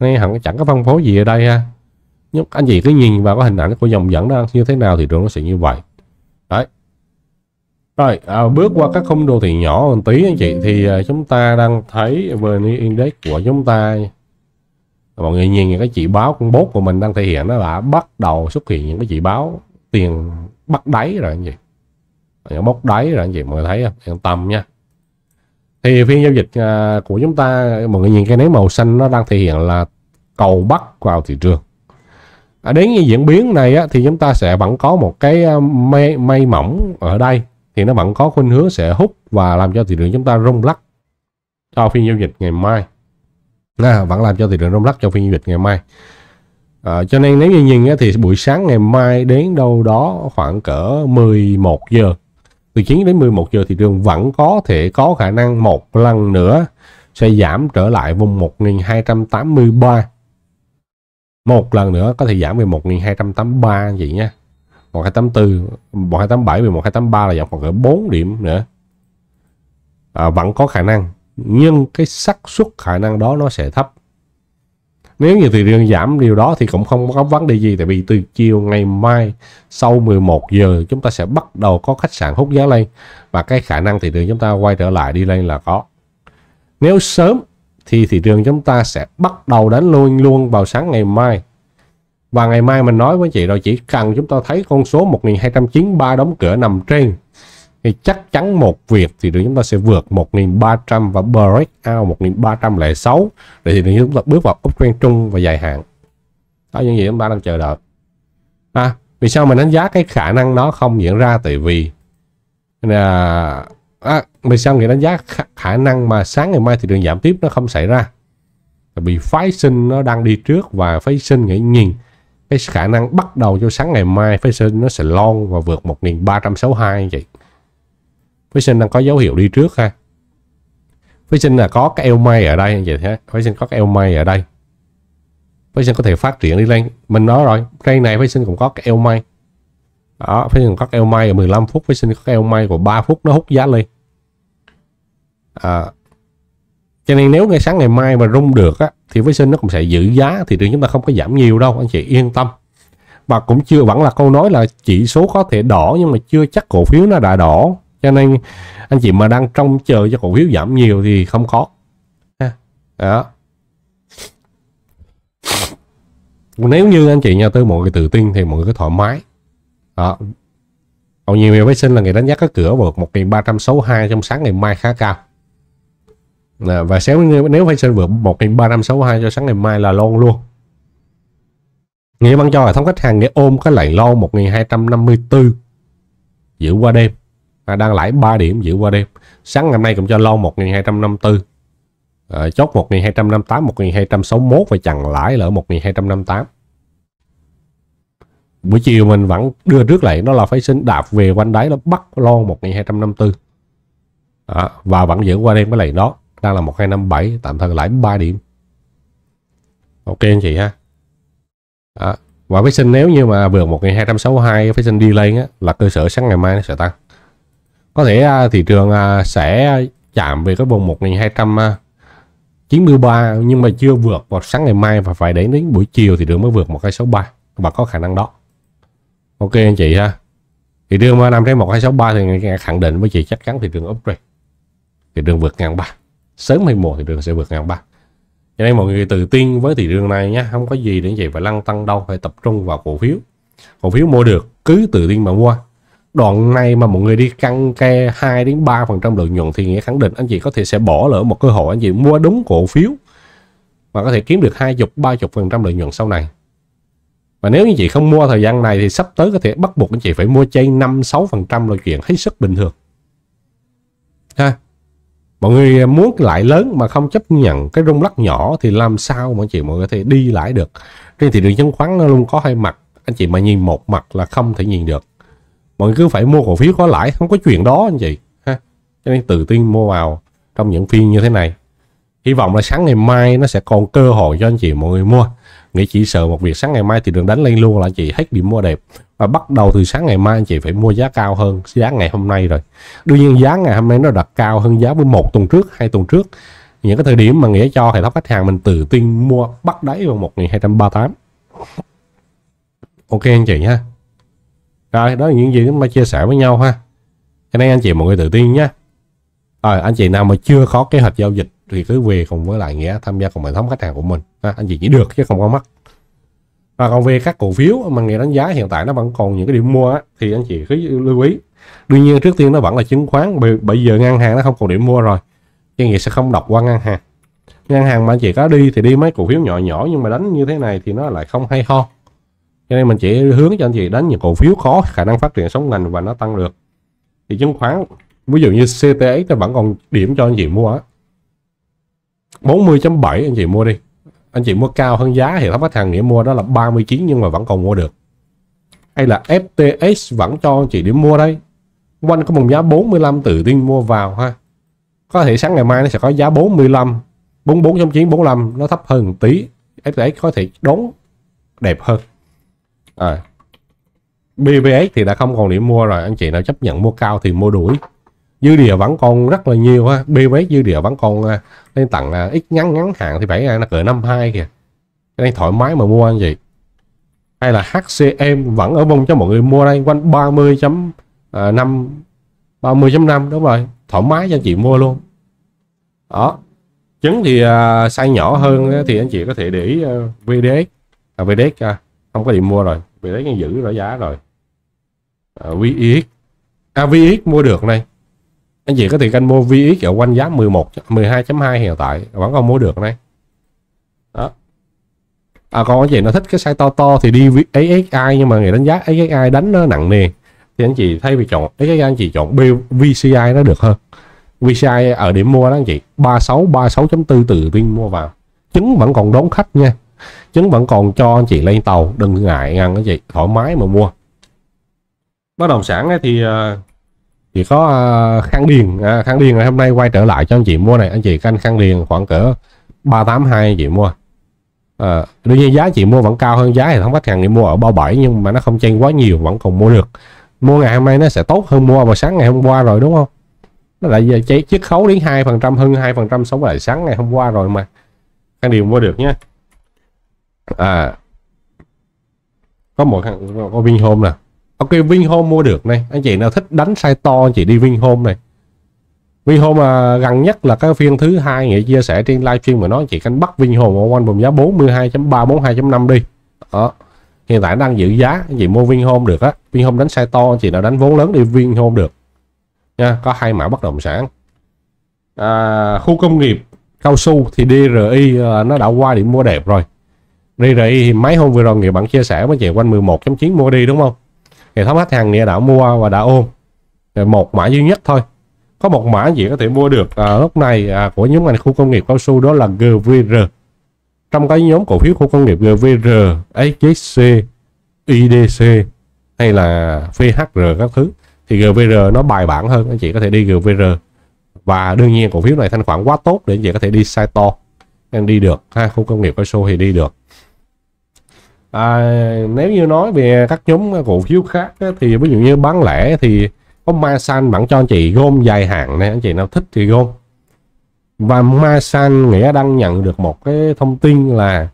nên hẳn chẳng có phân phối gì ở đây ha nhưng anh chị cứ nhìn vào cái hình ảnh của dòng dẫn đó như thế nào thì trường nó sẽ như vậy đấy rồi à, bước qua các khung đồ thị nhỏ một tí anh chị thì à, chúng ta đang thấy VN Index của chúng ta mọi người nhìn những cái chỉ báo con bốt của mình đang thể hiện nó là bắt đầu xuất hiện những cái chỉ báo tiền bắt đáy rồi anh chị bốc đáy rồi anh chị mọi người thấy không yên tâm nha thì phiên giao dịch à, của chúng ta mọi người nhìn cái nến màu xanh nó đang thể hiện là cầu bắt vào thị trường à, đến cái diễn biến này á, thì chúng ta sẽ vẫn có một cái à, mây, mây mỏng ở đây thì nó vẫn có khuynh hướng sẽ hút và làm cho thị trường chúng ta rung lắc cho phiên giao dịch ngày mai à, vẫn làm cho thị trường rung lắc cho phiên giao dịch ngày mai À, cho nên nếu như nhìn thì buổi sáng ngày mai đến đâu đó khoảng cỡ 11 giờ từ 9 đến 11 giờ thị trường vẫn có thể có khả năng một lần nữa sẽ giảm trở lại vùng 1283 một lần nữa có thể giảm về 1283 vậy nha 1284 1287 về 1283 là giảm khoảng cỡ 4 điểm nữa à, vẫn có khả năng nhưng cái xác suất khả năng đó nó sẽ thấp nếu như thị trường giảm điều đó thì cũng không có vấn đề gì tại vì từ chiều ngày mai sau 11 giờ chúng ta sẽ bắt đầu có khách sạn hút giá lên và cái khả năng thị trường chúng ta quay trở lại đi lên là có. Nếu sớm thì thị trường chúng ta sẽ bắt đầu đánh luôn luôn vào sáng ngày mai. Và ngày mai mình nói với chị rồi chỉ cần chúng ta thấy con số 1293 đóng cửa nằm trên thì chắc chắn một việc thì chúng ta sẽ vượt 1.300 và breakout 1.306 để thì chúng ta bước vào ốc quen trung và dài hạn đó những gì chúng ta đang chờ đợi à, vì sao mình đánh giá cái khả năng nó không diễn ra tại vì là à, vì sao người đánh giá khả, khả năng mà sáng ngày mai thì đường giảm tiếp nó không xảy ra tại vì phái sinh nó đang đi trước và phái sinh nghĩ nhìn cái khả năng bắt đầu cho sáng ngày mai phái sinh nó sẽ lon và vượt 1362 vậy Phí sinh đang có dấu hiệu đi trước ha. Phí sinh là có cái eo may ở đây vậy ha, Phí sinh có cái eo may ở đây. Phí sinh có thể phát triển đi lên. Mình nói rồi, cây này phí sinh cũng có cái eo may. Đó, phí sinh có cái eo may ở 15 phút, phí sinh có cái eo may của 3 phút nó hút giá lên. À, cho nên nếu ngày sáng ngày mai mà rung được á, thì phí sinh nó cũng sẽ giữ giá thì trường chúng ta không có giảm nhiều đâu anh chị yên tâm và cũng chưa vẫn là câu nói là chỉ số có thể đỏ nhưng mà chưa chắc cổ phiếu nó đã đỏ cho nên anh chị mà đang trông chờ cho cổ phiếu giảm nhiều thì không khó đó nếu như anh chị nhà tư một người tự tin thì mọi người cứ thoải mái đó hầu nhiều người sinh là người đánh giá các cửa vượt một nghìn ba trăm sáu hai trong sáng ngày mai khá cao à, và nếu nếu sinh vượt một nghìn ba trăm sáu hai cho sáng ngày mai là lon luôn nghĩa ban cho hệ thống khách hàng để ôm cái lệnh lon bốn giữ qua đêm à, đang lãi 3 điểm giữ qua đêm sáng ngày hôm nay cũng cho lon 1254 à, chốt 1258 1261 và chặn lãi lỡ 1258 buổi chiều mình vẫn đưa trước lại nó là phải sinh đạp về quanh đáy nó bắt lon 1254 à, và vẫn giữ qua đêm cái lại đó đang là 1257 tạm thời lãi 3 điểm ok anh chị ha à, và phát sinh nếu như mà vượt 1262 phát sinh delay á, là cơ sở sáng ngày mai nó sẽ tăng có thể à, thị trường à, sẽ chạm về cái vùng 1293 à, nhưng mà chưa vượt vào sáng ngày mai và phải đến đến buổi chiều thì trường mới vượt một cái 1263 và có khả năng đó ok anh chị ha thị trường mà nằm trên 1263 thì khẳng định với chị chắc chắn thị trường upgrade thị trường vượt ngàn ba sớm hay muộn thị trường sẽ vượt ngàn ba cho nên mọi người tự tin với thị trường này nhé không có gì để anh chị phải lăn tăng đâu phải tập trung vào cổ phiếu cổ phiếu mua được cứ tự tin mà mua đoạn này mà một người đi căng ke 2 đến 3 phần trăm lợi nhuận thì nghĩa khẳng định anh chị có thể sẽ bỏ lỡ một cơ hội anh chị mua đúng cổ phiếu và có thể kiếm được hai chục ba chục phần trăm lợi nhuận sau này và nếu như chị không mua thời gian này thì sắp tới có thể bắt buộc anh chị phải mua trên 5 6 phần trăm là chuyện hết sức bình thường ha mọi người muốn lại lớn mà không chấp nhận cái rung lắc nhỏ thì làm sao mà anh chị mọi người có thể đi lại được trên thị trường chứng khoán nó luôn có hai mặt anh chị mà nhìn một mặt là không thể nhìn được mọi người cứ phải mua cổ phiếu có lãi không có chuyện đó anh chị ha cho nên tự tin mua vào trong những phiên như thế này hy vọng là sáng ngày mai nó sẽ còn cơ hội cho anh chị mọi người mua nghĩ chỉ sợ một việc sáng ngày mai thì đừng đánh lên luôn là anh chị hết điểm mua đẹp và bắt đầu từ sáng ngày mai anh chị phải mua giá cao hơn giá ngày hôm nay rồi đương nhiên giá ngày hôm nay nó đặt cao hơn giá với một tuần trước hai tuần trước những cái thời điểm mà nghĩa cho hệ thống khách hàng mình tự tin mua bắt đáy vào 1238 ok anh chị ha rồi, đó là những gì chúng ta chia sẻ với nhau ha. Cái này anh chị mọi người tự tin nhé. Rồi, ờ, anh chị nào mà chưa có kế hoạch giao dịch thì cứ về cùng với lại Nghĩa tham gia cùng hệ thống khách hàng của mình. Ha, anh chị chỉ được chứ không có mất. Và còn về các cổ phiếu mà Nghĩa đánh giá hiện tại nó vẫn còn những cái điểm mua á, thì anh chị cứ lưu ý. Đương nhiên trước tiên nó vẫn là chứng khoán bây giờ ngân hàng nó không còn điểm mua rồi. cái Nghĩa sẽ không đọc qua ngân hàng. Ngân hàng mà anh chị có đi thì đi mấy cổ phiếu nhỏ nhỏ nhưng mà đánh như thế này thì nó lại không hay ho cho nên mình chỉ hướng cho anh chị đến những cổ phiếu khó khả năng phát triển sóng ngành và nó tăng được thì chứng khoán ví dụ như CTX nó vẫn còn điểm cho anh chị mua á 40.7 anh chị mua đi anh chị mua cao hơn giá thì thấp khách hàng nghĩa mua đó là 39 nhưng mà vẫn còn mua được hay là FTX vẫn cho anh chị điểm mua đây quanh có vùng giá 45 tự tin mua vào ha có thể sáng ngày mai nó sẽ có giá 45 44.9 45 nó thấp hơn một tí FTX có thể đón đẹp hơn à. Ờ. BBS thì đã không còn điểm mua rồi anh chị nào chấp nhận mua cao thì mua đuổi dư địa vẫn còn rất là nhiều ha BBS dư địa vẫn còn à, lên tặng à, ít ngắn ngắn hạn thì phải là cỡ 52 kìa cái này thoải mái mà mua anh chị hay là HCM vẫn ở vùng cho mọi người mua đây quanh 30.5 30.5 à, đúng rồi thoải mái cho anh chị mua luôn đó trứng thì uh, size nhỏ hơn thì anh chị có thể để ý uh, VDX à, VDX uh, không có điểm mua rồi vì lấy đang giữ rõ giá rồi à, VX à VX mua được này anh chị có thể canh mua VX ở quanh giá 11 12.2 hiện tại vẫn còn mua được này đó à, còn anh chị nó thích cái size to to thì đi axi nhưng mà người đánh giá axi đánh nó nặng nề thì anh chị thay vì chọn axi anh chị chọn VCI nó được hơn VCI ở điểm mua đó anh chị 36 36.4 từ tiên mua vào chứng vẫn còn đón khách nha chứng vẫn còn cho anh chị lên tàu đừng ngại ngăn cái gì, thoải mái mà mua bất động sản ấy thì chỉ ờ, có ờ, khang điền à, điền ngày hôm nay quay trở lại cho anh chị mua này anh chị canh khang điền khoảng cỡ 382 anh chị mua à, đương nhiên giá chị mua vẫn cao hơn giá hệ thống khách hàng đi mua ở bảy nhưng mà nó không chênh quá nhiều vẫn còn mua được mua ngày hôm nay nó sẽ tốt hơn mua vào sáng ngày hôm qua rồi đúng không nó lại giờ chiết khấu đến hai phần trăm hơn hai phần trăm so với lại sáng ngày hôm qua rồi mà khang điền mua được nhé à có một có Vinhome nè ok Vinhome mua được này anh chị nào thích đánh sai to anh chị đi Vinhome này Vinhome à, gần nhất là cái phiên thứ hai nghĩa chia sẻ trên livestream mà nói anh chị canh bắt Vinhome ở quanh vùng giá 42.342.5 đi đó hiện tại đang giữ giá anh chị mua Vinhome được á Vinhome đánh sai to anh chị nào đánh vốn lớn đi Vinhome được nha có hai mã bất động sản à, khu công nghiệp cao su thì DRI à, nó đã qua điểm mua đẹp rồi Đi rị mấy hôm vừa rồi người bạn chia sẻ với chị quanh 11.9 mua đi đúng không? Hệ thống khách hàng nghĩa đã mua và đã ôm. một mã duy nhất thôi. Có một mã gì có thể mua được à, lúc này à, của nhóm ngành khu công nghiệp cao su đó là GVR. Trong cái nhóm cổ phiếu khu công nghiệp GVR, HSC, IDC hay là VHR các thứ thì GVR nó bài bản hơn anh chị có thể đi GVR và đương nhiên cổ phiếu này thanh khoản quá tốt để anh chị có thể đi sai to em đi được ha khu công nghiệp cao su thì đi được à, nếu như nói về các nhóm cổ phiếu khác á, thì ví dụ như bán lẻ thì có Masan bạn cho anh chị gom dài hạn này anh chị nào thích thì gom và Masan nghĩa đang nhận được một cái thông tin là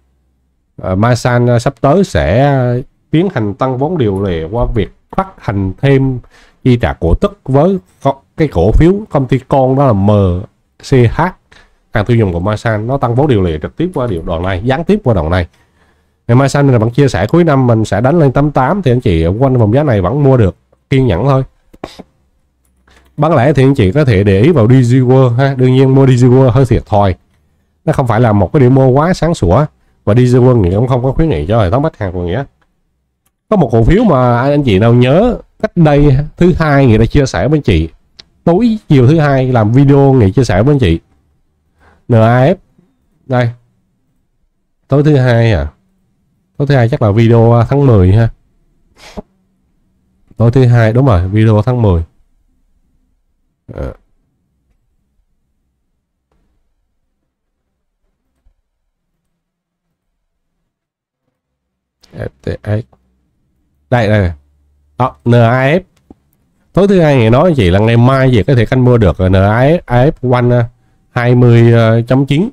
uh, à, Masan à, sắp tới sẽ tiến hành tăng vốn điều lệ qua việc phát hành thêm chi trả cổ tức với cái cổ phiếu công ty con đó là MCH hàng tiêu dùng của Masan nó tăng vốn điều lệ trực tiếp qua điều đoạn này gián tiếp qua đoạn này ngày mai xanh là bạn chia sẻ cuối năm mình sẽ đánh lên 88 thì anh chị quanh vòng giá này vẫn mua được kiên nhẫn thôi bán lẻ thì anh chị có thể để ý vào DG World ha đương nhiên mua DG World hơi thiệt thòi nó không phải là một cái điểm mua quá sáng sủa và DG World thì cũng không có khuyến nghị cho hệ thống khách hàng của nghĩa có một cổ phiếu mà anh chị nào nhớ cách đây thứ hai người ta chia sẻ với anh chị tối chiều thứ hai làm video người chia sẻ với anh chị NAF đây tối thứ hai à tối thứ hai chắc là video tháng 10 ha tối thứ hai đúng rồi video tháng 10 ờ. FTX đây đây đó, ờ, NAF tối thứ hai ngày nói anh chị là ngày mai gì có thể canh mua được NAF AF1 20.9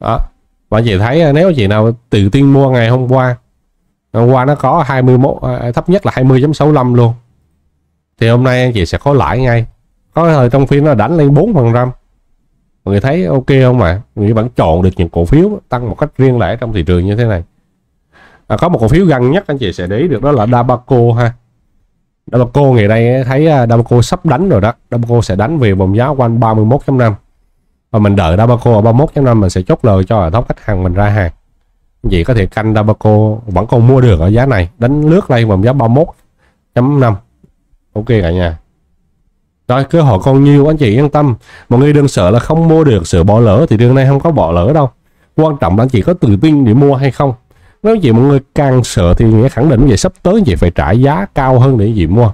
đó và chị thấy à, nếu chị nào tự tin mua ngày hôm qua hôm qua nó có 21 à, à, thấp nhất là 20.65 luôn thì hôm nay chị sẽ có lãi ngay có thời trong phiên nó đánh lên 4 phần trăm mọi người thấy ok không ạ à? người vẫn chọn được những cổ phiếu tăng một cách riêng lẻ trong thị trường như thế này à, có một cổ phiếu gần nhất anh chị sẽ để ý được đó là Dabaco ha Dabaco ngày đây thấy Dabaco sắp đánh rồi đó Dabaco sẽ đánh về vòng giá quanh 31.5 và ờ, mình đợi Dabaco ở 31 tháng 5 mình sẽ chốt lời cho hệ thống khách hàng mình ra hàng vậy có thể canh Dabaco vẫn còn mua được ở giá này đánh lướt lên vào giá 31.5 ok cả nhà rồi cơ hội còn nhiều anh chị yên tâm mọi người đừng sợ là không mua được sự bỏ lỡ thì đường này không có bỏ lỡ đâu quan trọng là anh chị có tự tin để mua hay không nếu anh chị mọi người càng sợ thì nghĩa khẳng định về sắp tới chị phải trả giá cao hơn để gì mua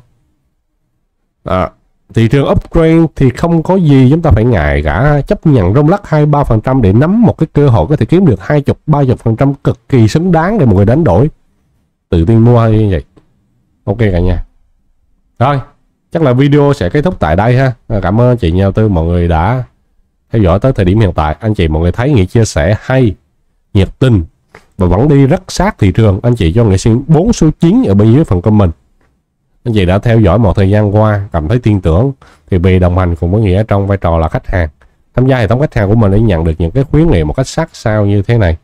à, Thị trường uptrend thì không có gì chúng ta phải ngại cả chấp nhận rong lắc hai ba phần trăm để nắm một cái cơ hội có thể kiếm được hai chục chục ba phần trăm cực kỳ xứng đáng để một người đánh đổi. Tự tin mua hay như vậy. Ok cả nhà. Rồi, chắc là video sẽ kết thúc tại đây ha. À, cảm ơn chị nhà tư mọi người đã theo dõi tới thời điểm hiện tại. Anh chị mọi người thấy Nghị chia sẻ hay, nhiệt tình và vẫn đi rất sát thị trường. Anh chị cho Nghị xin 4 số 9 ở bên dưới phần comment anh chị đã theo dõi một thời gian qua, cảm thấy tin tưởng thì bị đồng hành cùng với Nghĩa trong vai trò là khách hàng. Tham gia hệ thống khách hàng của mình để nhận được những cái khuyến nghị một cách sát sao như thế này.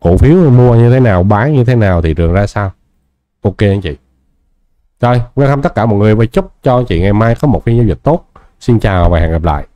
Cổ phiếu mua như thế nào, bán như thế nào, thị trường ra sao. Ok anh chị. Rồi, welcome tất cả mọi người và chúc cho anh chị ngày mai có một phiên giao dịch tốt. Xin chào và hẹn gặp lại.